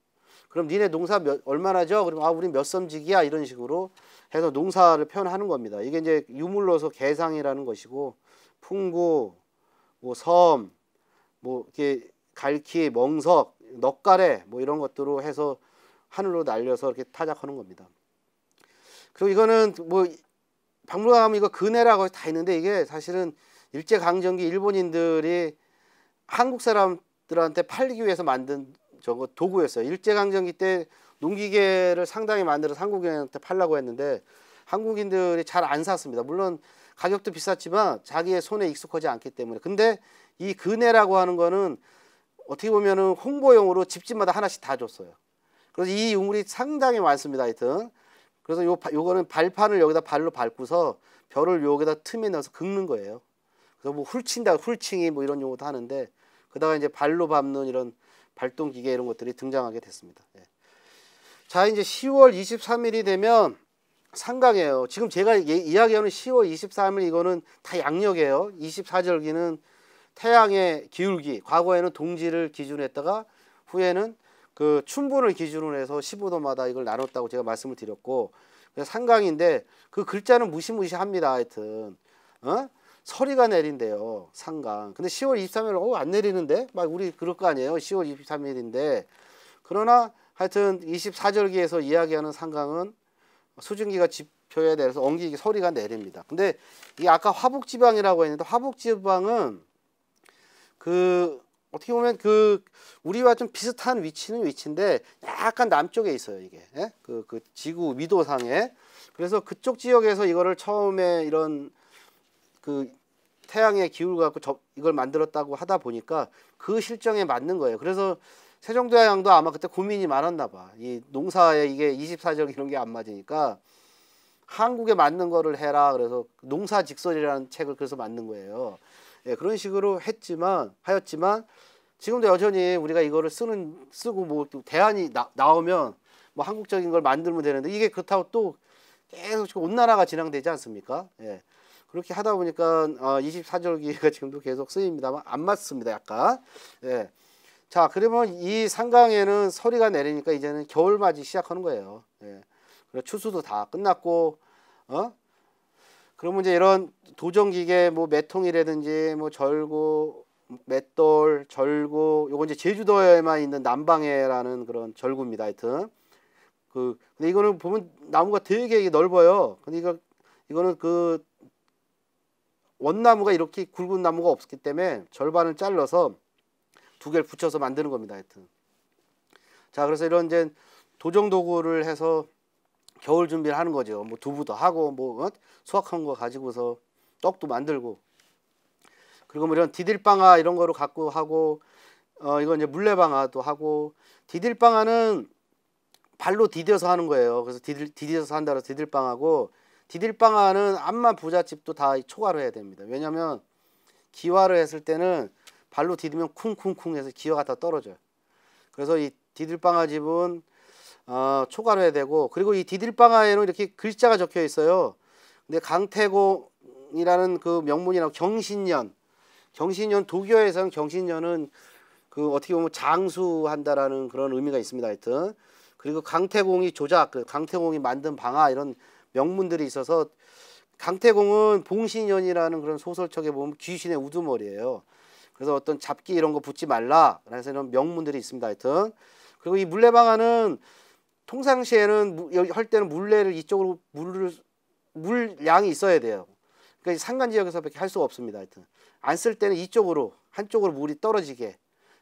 그럼 니네 농사 몇, 얼마나죠? 그럼 아 우리 몇 섬지기야 이런 식으로 해서 농사를 표현하는 겁니다. 이게 이제 유물로서 개상이라는 것이고 풍구, 뭐 섬, 뭐 이렇게 갈퀴, 멍석, 넉가래 뭐 이런 것들로 해서 하늘로 날려서 이렇게 타작하는 겁니다. 그리고 이거는 뭐 박물관 가면 이거 근해라고 다 있는데 이게 사실은 일제 강점기 일본인들이 한국 사람들한테 팔리기 위해서 만든 저거 도구였어요. 일제강점기 때 농기계를 상당히 만들어서 한국인한테 팔라고 했는데 한국인들이 잘 안 샀습니다. 물론 가격도 비쌌지만 자기의 손에 익숙하지 않기 때문에. 근데 이 근해라고 하는 거는 어떻게 보면은 홍보용으로 집집마다 하나씩 다 줬어요. 그래서 이 유물이 상당히 많습니다. 하여튼. 그래서 요, 요거는 발판을 여기다 발로 밟고서 별을 여기다 틈에 넣어서 긁는 거예요. 너무 뭐 훌친다, 훌칭이 뭐 이런 용어도 하는데 그다가 이제 발로 밟는 이런 발동 기계 이런 것들이 등장하게 됐습니다. 예. 자, 이제 10월 23일이 되면 상강이에요. 지금 제가 예, 이야기하는 10월 23일 이거는 다 양력이에요. 24절기는 태양의 기울기, 과거에는 동지를 기준했다가 후에는 그 춘분을 기준으로 해서 15도마다 이걸 나눴다고 제가 말씀을 드렸고 상강인데 그 글자는 무시무시합니다. 하여튼 어? 서리가 내린대요. 상강. 근데 10월 23일 어, 안 내리는데? 막 우리 그럴 거 아니에요. 10월 23일인데. 그러나 하여튼 24절기에서 이야기하는 상강은 수증기가 지표에 대해서 엉기기 서리가 내립니다. 근데 이 아까 화북 지방이라고 했는데 화북 지방은 그 어떻게 보면 그 우리와 좀 비슷한 위치는 위치인데 약간 남쪽에 있어요 이게 예? 그, 그 지구 위도상에 그래서 그쪽 지역에서 이거를 처음에 이런 그 태양의 기울을 갖고 저, 이걸 만들었다고 하다 보니까 그 실정에 맞는 거예요. 그래서 세종대왕 양도 아마 그때 고민이 많았나 봐. 이 농사에 이게 24절 이런 게 안 맞으니까 한국에 맞는 거를 해라. 그래서 농사 직설이라는 책을 그래서 만든 거예요. 예, 그런 식으로 했지만 하였지만 지금도 여전히 우리가 이거를 쓰는 쓰고 뭐 대안이 나, 나오면 뭐 한국적인 걸 만들면 되는데 이게 그렇다고 또 계속 온나라가 진행되지 않습니까? 예. 그렇게 하다 보니까 어, 24절기가 지금도 계속 쓰입니다만 안 맞습니다. 약간. 예. 자, 그러면 이산강에는 서리가 내리니까 이제는 겨울맞이 시작하는 거예요. 예. 그리고 추수도 다 끝났고 어? 그러면 이제 이런 도정기계 뭐 매통이라든지 뭐 절구 맷돌 절구 요건 이제 제주도에만 있는 남방해라는 그런 절구입니다 하여튼 그 근데 이거는 보면 나무가 되게 넓어요 근데 이거 이거는 그 원나무가 이렇게 굵은 나무가 없기 때문에 절반을 잘라서 두 개를 붙여서 만드는 겁니다. 하여튼. 자, 그래서 이런 이제 도정 도구를 해서 겨울 준비를 하는 거죠. 뭐 두부도 하고 뭐 어? 수확한 거 가지고서 떡도 만들고 그리고 뭐 이런 디딜방아 이런 거로 갖고 하고 어 이건 이제 물레방아도 하고 디딜방아는 발로 디뎌서 하는 거예요. 그래서 디딜 디뎌서 한다고 디딜방하고 디딜방아는 암만 부잣집도 다 초과를 해야 됩니다. 왜냐면 기화를 했을 때는 발로 디디면 쿵쿵쿵 해서 기어가 다 떨어져요. 그래서 이 디딜방아 집은 어, 초과를 해야 되고 그리고 이 디딜방아에는 이렇게 글자가 적혀 있어요. 근데 강태공이라는 그 명문이라고 경신년 경신년 도교에서는 경신년은 그 어떻게 보면 장수한다라는 그런 의미가 있습니다. 하여튼 그리고 강태공이 조작 그 강태공이 만든 방아 이런 명문들이 있어서 강태공은 봉신연이라는 그런 소설책에 보면 귀신의 우두머리예요. 그래서 어떤 잡기 이런 거 붙지 말라라는 이런 명문들이 있습니다. 하여튼 그리고 이 물레방아는 통상시에는 할 때는 물레를 이쪽으로 물을 물량이 있어야 돼요. 그러니까 산간 지역에서밖에 할 수가 없습니다. 하여튼 안 쓸 때는 이쪽으로 한쪽으로 물이 떨어지게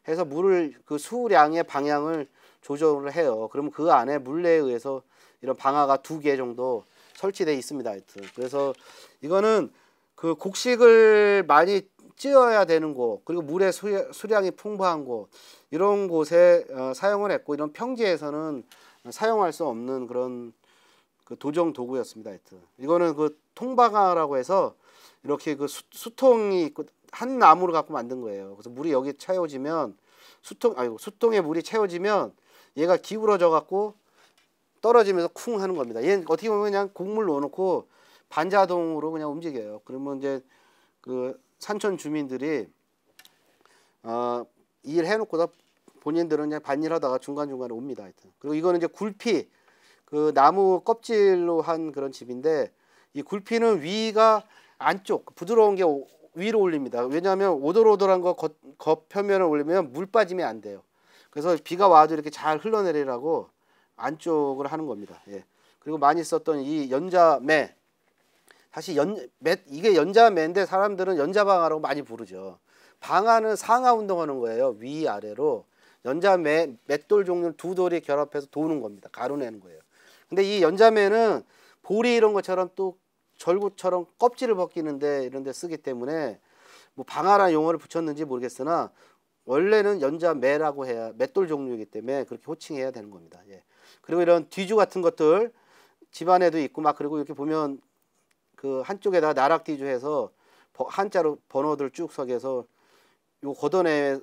해서 물을 그 수량의 방향을 조절을 해요. 그러면 그 안에 물레에 의해서 이런 방아가 두 개 정도 설치돼 있습니다. 하여튼. 그래서 이거는 그 곡식을 많이 찌어야 되는 곳 그리고 물의 수량이 풍부한 곳 이런 곳에 어, 사용을 했고 이런 평지에서는 사용할 수 없는 그런 그 도정 도구였습니다. 하여튼. 이거는 그 통방아라고 해서 이렇게 그 수, 통이 있고 한 나무를 갖고 만든 거예요. 그래서 물이 여기 채워지면 수통 아이고 수통에 물이 채워지면 얘가 기울어져 갖고 떨어지면서 쿵 하는 겁니다. 얘는 어떻게 보면 그냥 국물 넣어놓고 반자동으로 그냥 움직여요. 그러면 이제 그 산촌 주민들이 어, 일 해놓고다 본인들은 그냥 반일하다가 중간중간에 옵니다. 하여튼. 그리고 이거는 이제 굴피 그 나무 껍질로 한 그런 집인데 이 굴피는 위가 안쪽 부드러운 게 위로 올립니다. 왜냐하면 오돌오돌한 거 겉 표면을 올리면 물 빠짐이 안 돼요. 그래서 비가 와도 이렇게 잘 흘러내리라고 안쪽을 하는 겁니다. 예. 그리고 많이 썼던 이 연자매 사실 연, 맷, 이게 연자매인데 사람들은 연자방아라고 많이 부르죠. 방아는 상하 운동하는 거예요. 위아래로 연자매, 맷돌 종류 를두 돌이 결합해서 도는 겁니다. 가루내는 거예요. 근데 이 연자매는 보리 이런 것처럼 또 절구처럼 껍질을 벗기는데 이런 데 쓰기 때문에 뭐방아라 용어를 붙였는지 모르겠으나 원래는 연자매라고 해야 맷돌 종류이기 때문에 그렇게 호칭해야 되는 겁니다. 예. 그리고 이런 뒤주 같은 것들 집안에도 있고 막 그리고 이렇게 보면 그 한쪽에다 나락 뒤주해서 한자로 번호들 쭉 서게서 요 걷어내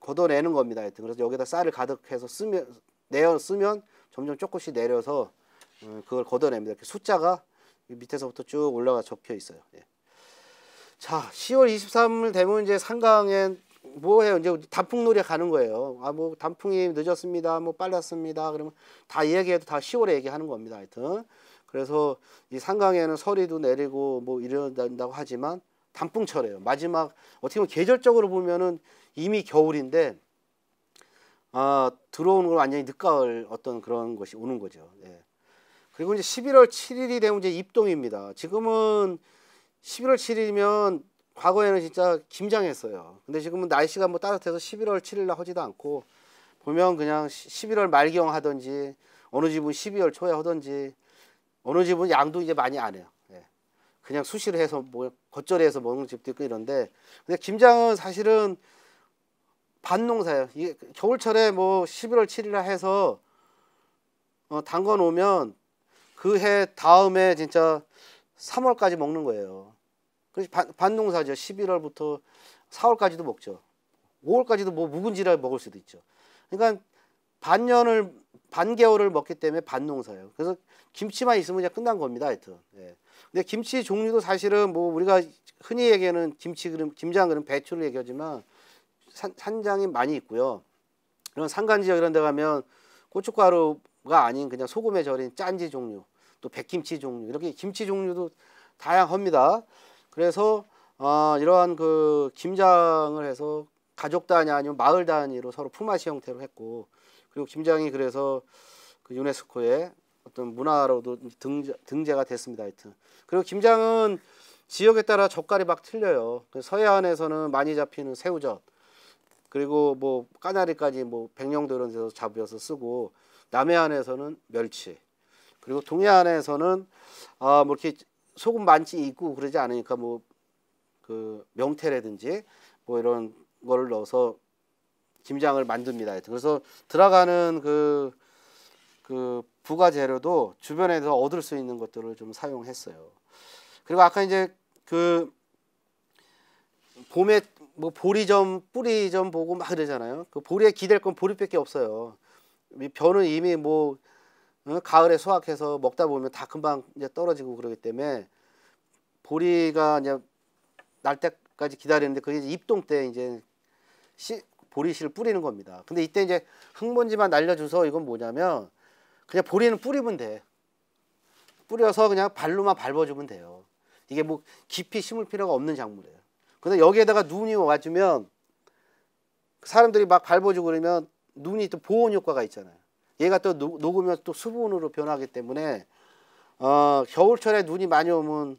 걷어내는 겁니다. 하여튼 그래서 여기다 쌀을 가득해서 쓰면 내어 쓰면 점점 조금씩 내려서 어, 그걸 걷어냅니다. 이렇게 숫자가 밑에서부터 쭉 올라가 적혀 있어요. 예. 자, 10월 23일 대문 이제 상강엔 뭐해요 이제 단풍놀이 가는 거예요. 아 뭐 단풍이 늦었습니다. 뭐 빨랐습니다. 그러면 다 얘기해도 다 10월에 얘기하는 겁니다. 하여튼 그래서 이 산강에는 서리도 내리고 뭐 이런다고 하지만 단풍철이에요. 마지막 어떻게 보면 계절적으로 보면은 이미 겨울인데 아 들어오는 걸 완전히 늦가을 어떤 그런 것이 오는 거죠. 예. 그리고 이제 11월 7일이 되면 이제 입동입니다. 지금은 11월 7일이면 과거에는 진짜 김장했어요. 근데 지금은 날씨가 뭐 따뜻해서 11월 7일 날 하지도 않고 보면 그냥 11월 말경 하든지 어느 집은 12월 초에 하든지 어느 집은 양도 이제 많이 안 해요. 예. 그냥 수시로 해서 뭐 겉절이해서 먹는 집도 있고 이런데 근데 김장은 사실은 반농사예요. 이게 겨울철에 뭐 11월 7일날 해서 어, 담궈 놓으면 그 해 다음에 진짜 3월까지 먹는 거예요. 그래서 반, 반농사죠. 11월부터 4월까지도 먹죠. 5월까지도 뭐 묵은지를 먹을 수도 있죠. 그러니까 반년을 반개월을 먹기 때문에 반농사예요. 그래서 김치만 있으면 그냥 끝난 겁니다. 하여튼. 예. 근데 김치 종류도 사실은 뭐 우리가 흔히 얘기하는 김치 그림 김장 그림 배추를 얘기하지만 산, 산장이 많이 있고요. 이런 산간 지역 이런 데 가면 고춧가루가 아닌 그냥 소금에 절인 짠지 종류, 또 백김치 종류 이렇게 김치 종류도 다양합니다. 그래서 어, 이러한 그 김장을 해서 가족 단위 아니면 마을 단위로 서로 품앗이 형태로 했고 그리고 김장이 그래서 그 유네스코의 어떤 문화로도 등재, 등재가 됐습니다. 하여튼 그리고 김장은 지역에 따라 젓갈이 막 틀려요. 서해안에서는 많이 잡히는 새우젓 그리고 뭐 까나리까지 뭐 백령도 이런 데서 잡혀서 쓰고 남해안에서는 멸치 그리고 동해안에서는 아 뭐 이렇게 소금 많지 있고 그러지 않으니까 뭐 그 명태라든지 뭐 이런 거를 넣어서 김장을 만듭니다. 그래서 들어가는 그, 그 부가 재료도 주변에서 얻을 수 있는 것들을 좀 사용했어요. 그리고 아까 이제 그 봄에 뭐 보리 좀 뿌리 좀 보고 막 그러잖아요. 그 보리에 기댈 건 보리밖에 없어요. 변은 이미 뭐 가을에 수확해서 먹다 보면 다 금방 이제 떨어지고 그러기 때문에 보리가 이제 날 때까지 기다리는데 그게 이제 입동 때 이제 씨 보리씨를 뿌리는 겁니다. 근데 이때 이제 흙먼지만 날려줘서 이건 뭐냐면 그냥 보리는 뿌리면 돼. 뿌려서 그냥 발로만 밟아주면 돼요. 이게 뭐 깊이 심을 필요가 없는 작물이에요. 근데 여기에다가 눈이 와주면 사람들이 막 밟아주고 그러면 눈이 또 보온 효과가 있잖아요. 얘가 또 녹으면 또 수분으로 변하기 때문에 어, 겨울철에 눈이 많이 오면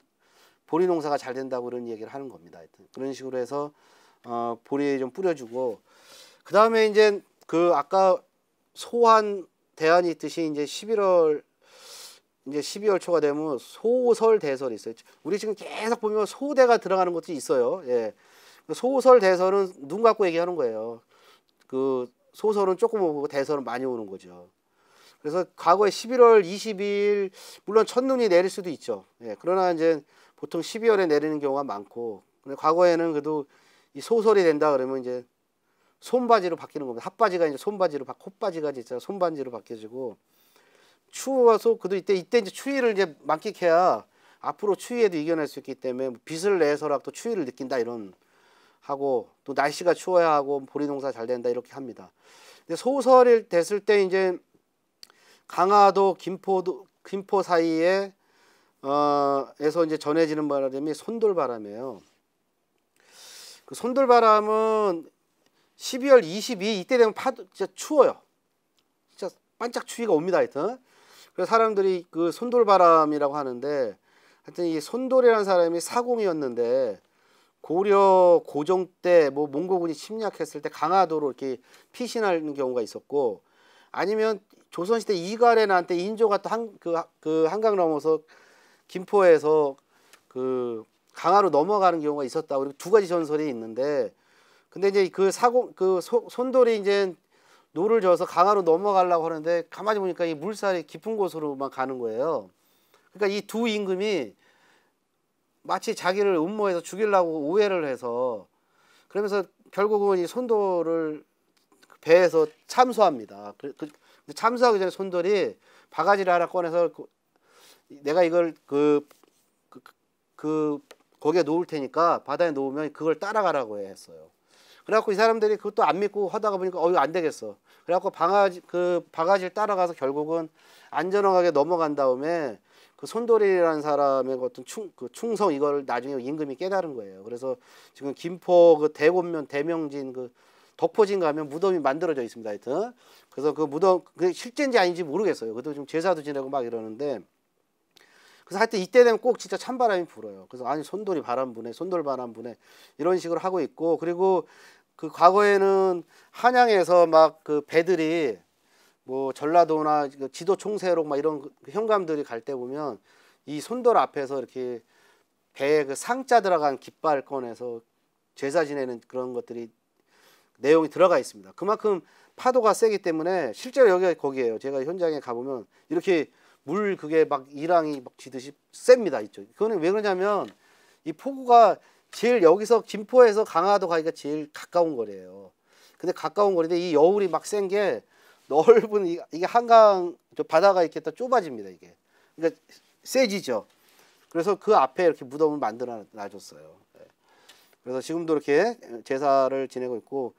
보리 농사가 잘 된다고 그런 얘기를 하는 겁니다. 하여튼 그런 식으로 해서 어, 보리에 좀 뿌려주고 그 다음에 이제 그 아까 소환 대안이 있듯이 이제 11월 이제 12월 초가 되면 소설 대설이 있어요. 우리 지금 계속 보면 소대가 들어가는 것도 있어요. 예. 소설 대설은 눈 감고 얘기하는 거예요. 그 소설은 조금 오고 대설은 많이 오는 거죠. 그래서 과거에 11월 22일 물론 첫눈이 내릴 수도 있죠. 예, 그러나 이제 보통 12월에 내리는 경우가 많고 근데 과거에는 그래도 이 소설이 된다 그러면 이제 손바지로 바뀌는 겁니다. 핫바지가 이제 손바지로 바, 콧바지가 진짜 손바지로 바뀌어지고 추워서 그도 이때 이때 이제 추위를 이제 만끽해야 앞으로 추위에도 이겨낼 수 있기 때문에 빛을 뭐 내서라도 추위를 느낀다 이런 하고 또 날씨가 추워야 하고 보리 농사 잘 된다 이렇게 합니다. 근데 소설이 됐을 때 이제 강화도 김포도 김포 사이에 어에서 이제 전해지는 바람이 손돌바람이에요. 그 손돌바람은 12월 22 이때 되면 파도 진짜 추워요. 진짜 반짝 추위가 옵니다 하여튼. 그래서 사람들이 그 손돌바람이라고 하는데 하여튼 이 손돌이라는 사람이 사공이었는데 고려 고종 때뭐 몽고군이 침략했을 때 강화도로 이렇게 피신하는 경우가 있었고 아니면 조선시대 이갈에 한테 인조가 또한그그 그 한강 넘어서 김포에서 그 강화로 넘어가는 경우가 있었다. 그리고 두 가지 전설이 있는데 근데 이제 그 사고 그 소, 손돌이 이제 노를 저어서 강화로 넘어가려고 하는데 가만히 보니까 이 물살이 깊은 곳으로만 가는 거예요. 그러니까 이 두 임금이 마치 자기를 음모해서 죽이려고 우회를 해서 그러면서 결국은 이 손도를 배에서 참수합니다. 그, 그, 참수하기 전에 손돌이 바가지를 하나 꺼내서 그, 내가 이걸 그, 그, 그 거기에 놓을 테니까 바다에 놓으면 그걸 따라가라고 했어요. 그래갖고 이 사람들이 그것도 안 믿고 하다가 보니까 어 이거 안 되겠어. 그래갖고 방아지 그 바가지를 따라가서 결국은 안전하게 넘어간 다음에 그 손돌이라는 사람의 그 어떤 충, 그 충성 이걸 나중에 임금이 깨달은 거예요. 그래서 지금 김포 그 대곤면 대명진 그 덕포진 가면 무덤이 만들어져 있습니다. 하여튼 그래서 그 무덤 그 실제인지 아닌지 모르겠어요. 그래도 지금 제사도 지내고 막 이러는데 그래서 하여튼 이때 되면 꼭 진짜 찬바람이 불어요. 그래서 아니 손돌이 바람 분해, 손돌 바람 분해 이런 식으로 하고 있고 그리고 그 과거에는 한양에서 막 그 배들이 뭐 전라도나 그 지도 총세록 막 이런 그 현감들이 갈 때 보면 이 손돌 앞에서 이렇게 배에 그 상자 들어간 깃발 꺼내서 제사 지내는 그런 것들이 내용이 들어가 있습니다. 그만큼 파도가 세기 때문에 실제로 여기가 거기에요. 제가 현장에 가보면 이렇게 물 그게 막 이랑이 막 지듯이 셉니다. 이쪽. 그거는 왜 그러냐면 이 폭우가 제일 여기서 김포에서 강화도 가기가 제일 가까운 거리예요. 근데 가까운 거리인데 이 여울이 막센게 넓은 이게 한강 저 바다가 이렇게 딱 좁아집니다 이게 그러니까 세지죠 그래서 그 앞에 이렇게 무덤을 만들어 놔줬어요 네. 그래서 지금도 이렇게 제사를 지내고 있고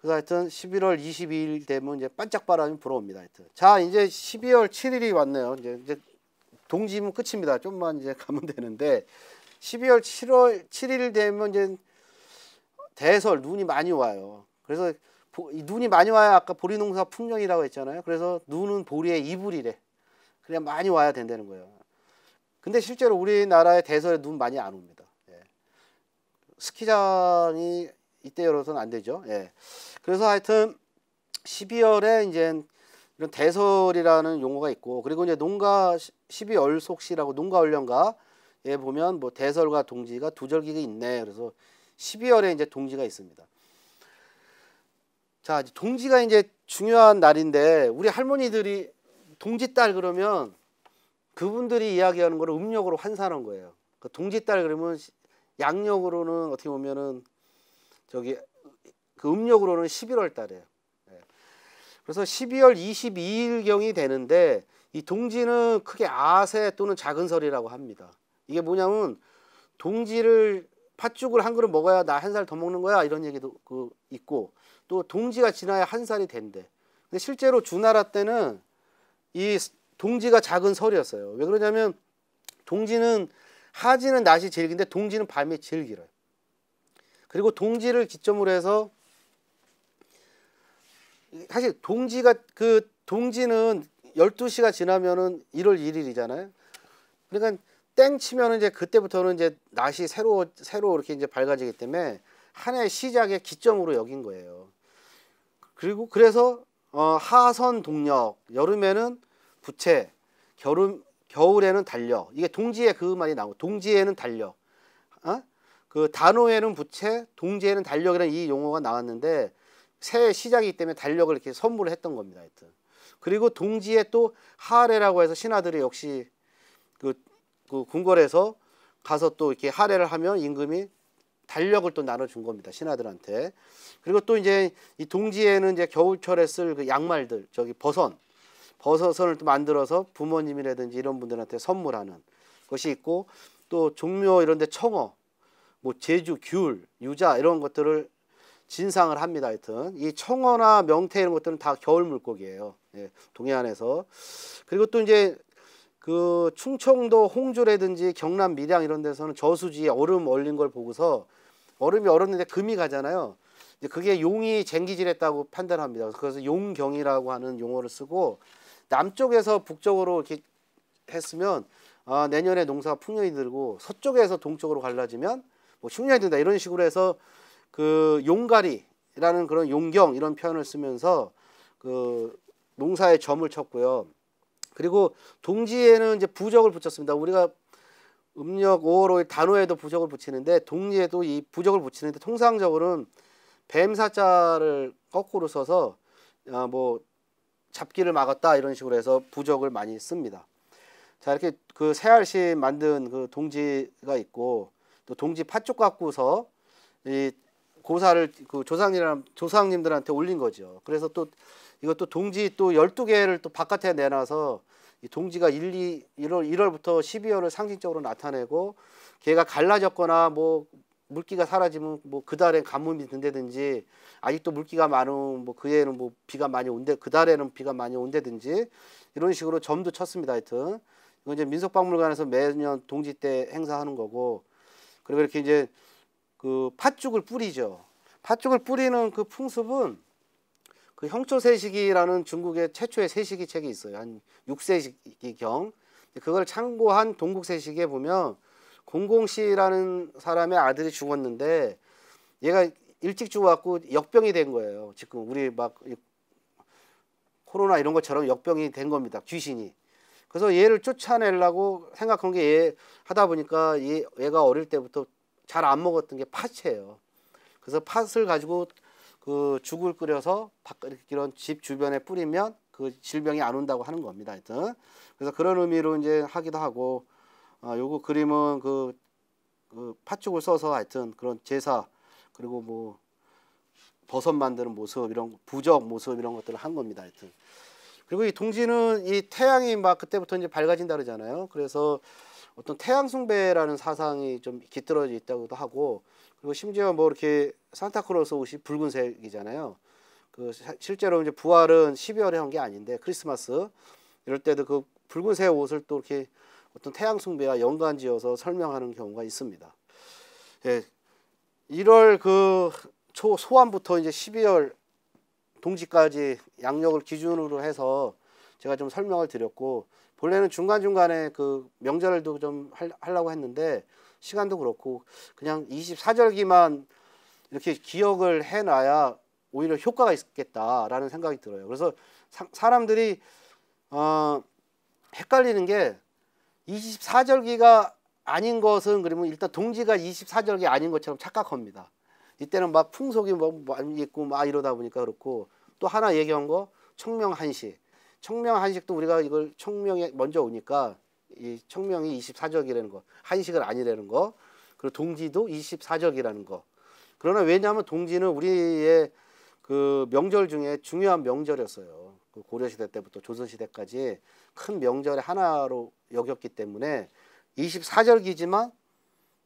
그래서 하여튼 11월 22일 되면 이제 반짝바람이 불어옵니다 하여튼 자 이제 12월 7일이 왔네요 이제, 이제 동지면 끝입니다 좀만 이제 가면 되는데 12월 7월 7일 되면 이제 대설 눈이 많이 와요 그래서 눈이 많이 와야 아까 보리농사 풍년이라고 했잖아요. 그래서 눈은 보리의 이불이래. 그래 많이 와야 된다는 거예요. 근데 실제로 우리나라의 대설에 눈 많이 안 옵니다. 예. 스키장이 이때 열어서는 안 되죠. 예. 그래서 하여튼 12월에 이제 이런 대설이라는 용어가 있고 그리고 이제 농가 12월 속시라고 농가 훈련가에 보면 뭐 대설과 동지가 두 절기가 있네. 그래서 12월에 이제 동지가 있습니다. 자, 동지가 이제 중요한 날인데 우리 할머니들이 동지 딸 그러면 그분들이 이야기하는 거를 음력으로 환산한 거예요. 그 동지 딸 그러면 양력으로는 어떻게 보면은 저기 그 음력으로는 11월 달이에요. 예. 그래서 12월 22일 경이 되는데 이 동지는 크게 아세 또는 작은 설이라고 합니다. 이게 뭐냐면 동지를 팥죽을 한 그릇 먹어야 나 한 살 더 먹는 거야 이런 얘기도 그 있고 또 동지가 지나야 한 살이 된대. 근데 실제로 주나라 때는 이 동지가 작은 설이었어요. 왜 그러냐면 동지는 하지는 낮이 제일 긴데 동지는 밤이 제일 길어요. 그리고 동지를 기점으로 해서 사실 동지가 그 동지는 12시가 지나면은 1월 1일이잖아요. 그러니까 땡 치면은 이제 그때부터는 이제 낮이 새로 새로 이렇게 이제 밝아지기 때문에 한해 시작의 기점으로 여긴 거예요. 그리고 그래서 어, 하선 동력 여름에는 부채 겨울 겨울에는 달력 이게 동지에 그 말이 나오고 동지에는 달력 어? 그 단호에는 부채 동지에는 달력이라는 이 용어가 나왔는데 새해 시작이기 때문에 달력을 이렇게 선물을 했던 겁니다. 하여튼. 그리고 동지에 또 하례라고 해서 신하들이 역시 그, 그 궁궐에서 가서 또 이렇게 하례를 하면 임금이 달력을 또 나눠준 겁니다 신하들한테 그리고 또 이제 이 동지에는 이제 겨울철에 쓸 그 양말들 저기 버선 버섯선을 또 만들어서 부모님이라든지 이런 분들한테 선물하는 것이 있고 또 종묘 이런데 청어 뭐 제주 귤 유자 이런 것들을 진상을 합니다 하여튼 이 청어나 명태 이런 것들은 다 겨울 물고기예요 예, 동해안에서 그리고 또 이제 그 충청도 홍주라든지 경남 밀양 이런 데서는 저수지에 얼음 얼린 걸 보고서 얼음이 얼었는데 금이 가잖아요. 이제 그게 용이 쟁기질했다고 판단합니다. 그래서 용경이라고 하는 용어를 쓰고 남쪽에서 북쪽으로 이렇게 했으면 아, 내년에 농사가 풍년이 들고 서쪽에서 동쪽으로 갈라지면 뭐 흉년이 든다 이런 식으로 해서 그 용가리라는 그런 용경 이런 표현을 쓰면서 그 농사의 점을 쳤고요. 그리고 동지에는 이제 부적을 붙였습니다. 우리가 음력 5월 5일 단호에도 부적을 붙이는데 동지에도 이 부적을 붙이는데 통상적으로는 뱀사자를 거꾸로 써서 아, 뭐 잡기를 막았다 이런 식으로 해서 부적을 많이 씁니다. 자 이렇게 그 새알씨 만든 그 동지가 있고 또 동지 팥죽 갖고서 이 고사를 그조상이 조상님들한테 올린 거죠. 그래서 또 이것도 동지 또 12개를 또 바깥에 내놔서 이 동지가 1, 2, 1월, 1월부터 12월을 상징적으로 나타내고 개가 갈라졌거나 뭐 물기가 사라지면 뭐 그 달엔 가뭄이 든다든지 아직도 물기가 많으면 뭐그 해에는 뭐 비가 많이 온대 그 달에는 비가 많이 온다든지 이런 식으로 점도 쳤습니다 하여튼 이건 이제 민속박물관에서 매년 동지 때 행사하는 거고 그리고 이렇게 이제 그 팥죽을 뿌리죠 팥죽을 뿌리는 그 풍습은 그 형초 세식이라는 중국의 최초의 세식이 책이 있어요. 한 6세기경. 그걸 참고한 동국 세식에 보면 공공 씨라는 사람의 아들이 죽었는데 얘가 일찍 죽어갖고 역병이 된 거예요. 지금 우리 막 코로나 이런 것처럼 역병이 된 겁니다. 귀신이. 그래서 얘를 쫓아내려고 생각한 게 얘 하다 보니까 얘, 얘가 어릴 때부터 잘 안 먹었던 게 팥이에요. 그래서 팥을 가지고 그 죽을 끓여서 이런 집 주변에 뿌리면 그 질병이 안 온다고 하는 겁니다. 하여튼 그래서 그런 의미로 이제 하기도 하고 아, 요거 그림은 그, 그 팥죽을 써서 하여튼 그런 제사 그리고 뭐 버섯 만드는 모습 이런 부적 모습 이런 것들을 한 겁니다. 하여튼 그리고 이 동지는 이 태양이 막 그때부터 이제 밝아진다 그러잖아요. 그래서 어떤 태양 숭배라는 사상이 좀 깃들어져 있다고도 하고 그리고 심지어 뭐 이렇게 산타클로스 옷이 붉은색이잖아요. 그 실제로 이제 부활은 12월에 한 게 아닌데 크리스마스 이럴 때도 그 붉은색 옷을 또 이렇게 어떤 태양 숭배와 연관지어서 설명하는 경우가 있습니다. 예, 1월 그초 소환부터 이제 12월 동지까지 양력을 기준으로 해서 제가 좀 설명을 드렸고 본래는 중간 중간에 그 명절도 좀 하려고 했는데 시간도 그렇고 그냥 24절기만 이렇게 기억을 해놔야 오히려 효과가 있겠다라는 생각이 들어요. 그래서 사, 람들이 어, 헷갈리는 게 24절기가 아닌 것은 그러면 일단 동지가 24절기 아닌 것처럼 착각합니다. 이때는 막 풍속이 뭐이 뭐 있고 막 이러다 보니까 그렇고 또 하나 얘기한 거 청명한식. 청명한식도 우리가 이걸 청명에 먼저 오니까 이 청명이 24적이라는 거, 한식을 아니라는 거, 그리고 동지도 24적이라는 거. 그러나 왜냐하면 동지는 우리의 그 명절 중에 중요한 명절이었어요. 그 고려시대 때부터 조선시대까지 큰 명절의 하나로 여겼기 때문에 24절기지만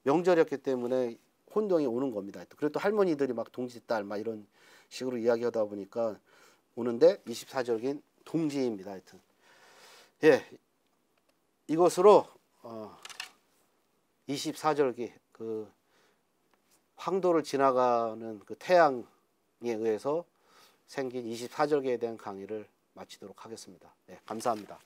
명절이었기 때문에 혼동이 오는 겁니다. 그리고 또 할머니들이 막 동지딸 막 이런 식으로 이야기하다 보니까 오는데 24절인 동지입니다. 하여튼. 예, 이것으로 24절기 어, 그 황도를 지나가는 그 태양에 의해서 생긴 24절기에 대한 강의를 마치도록 하겠습니다. 네, 감사합니다.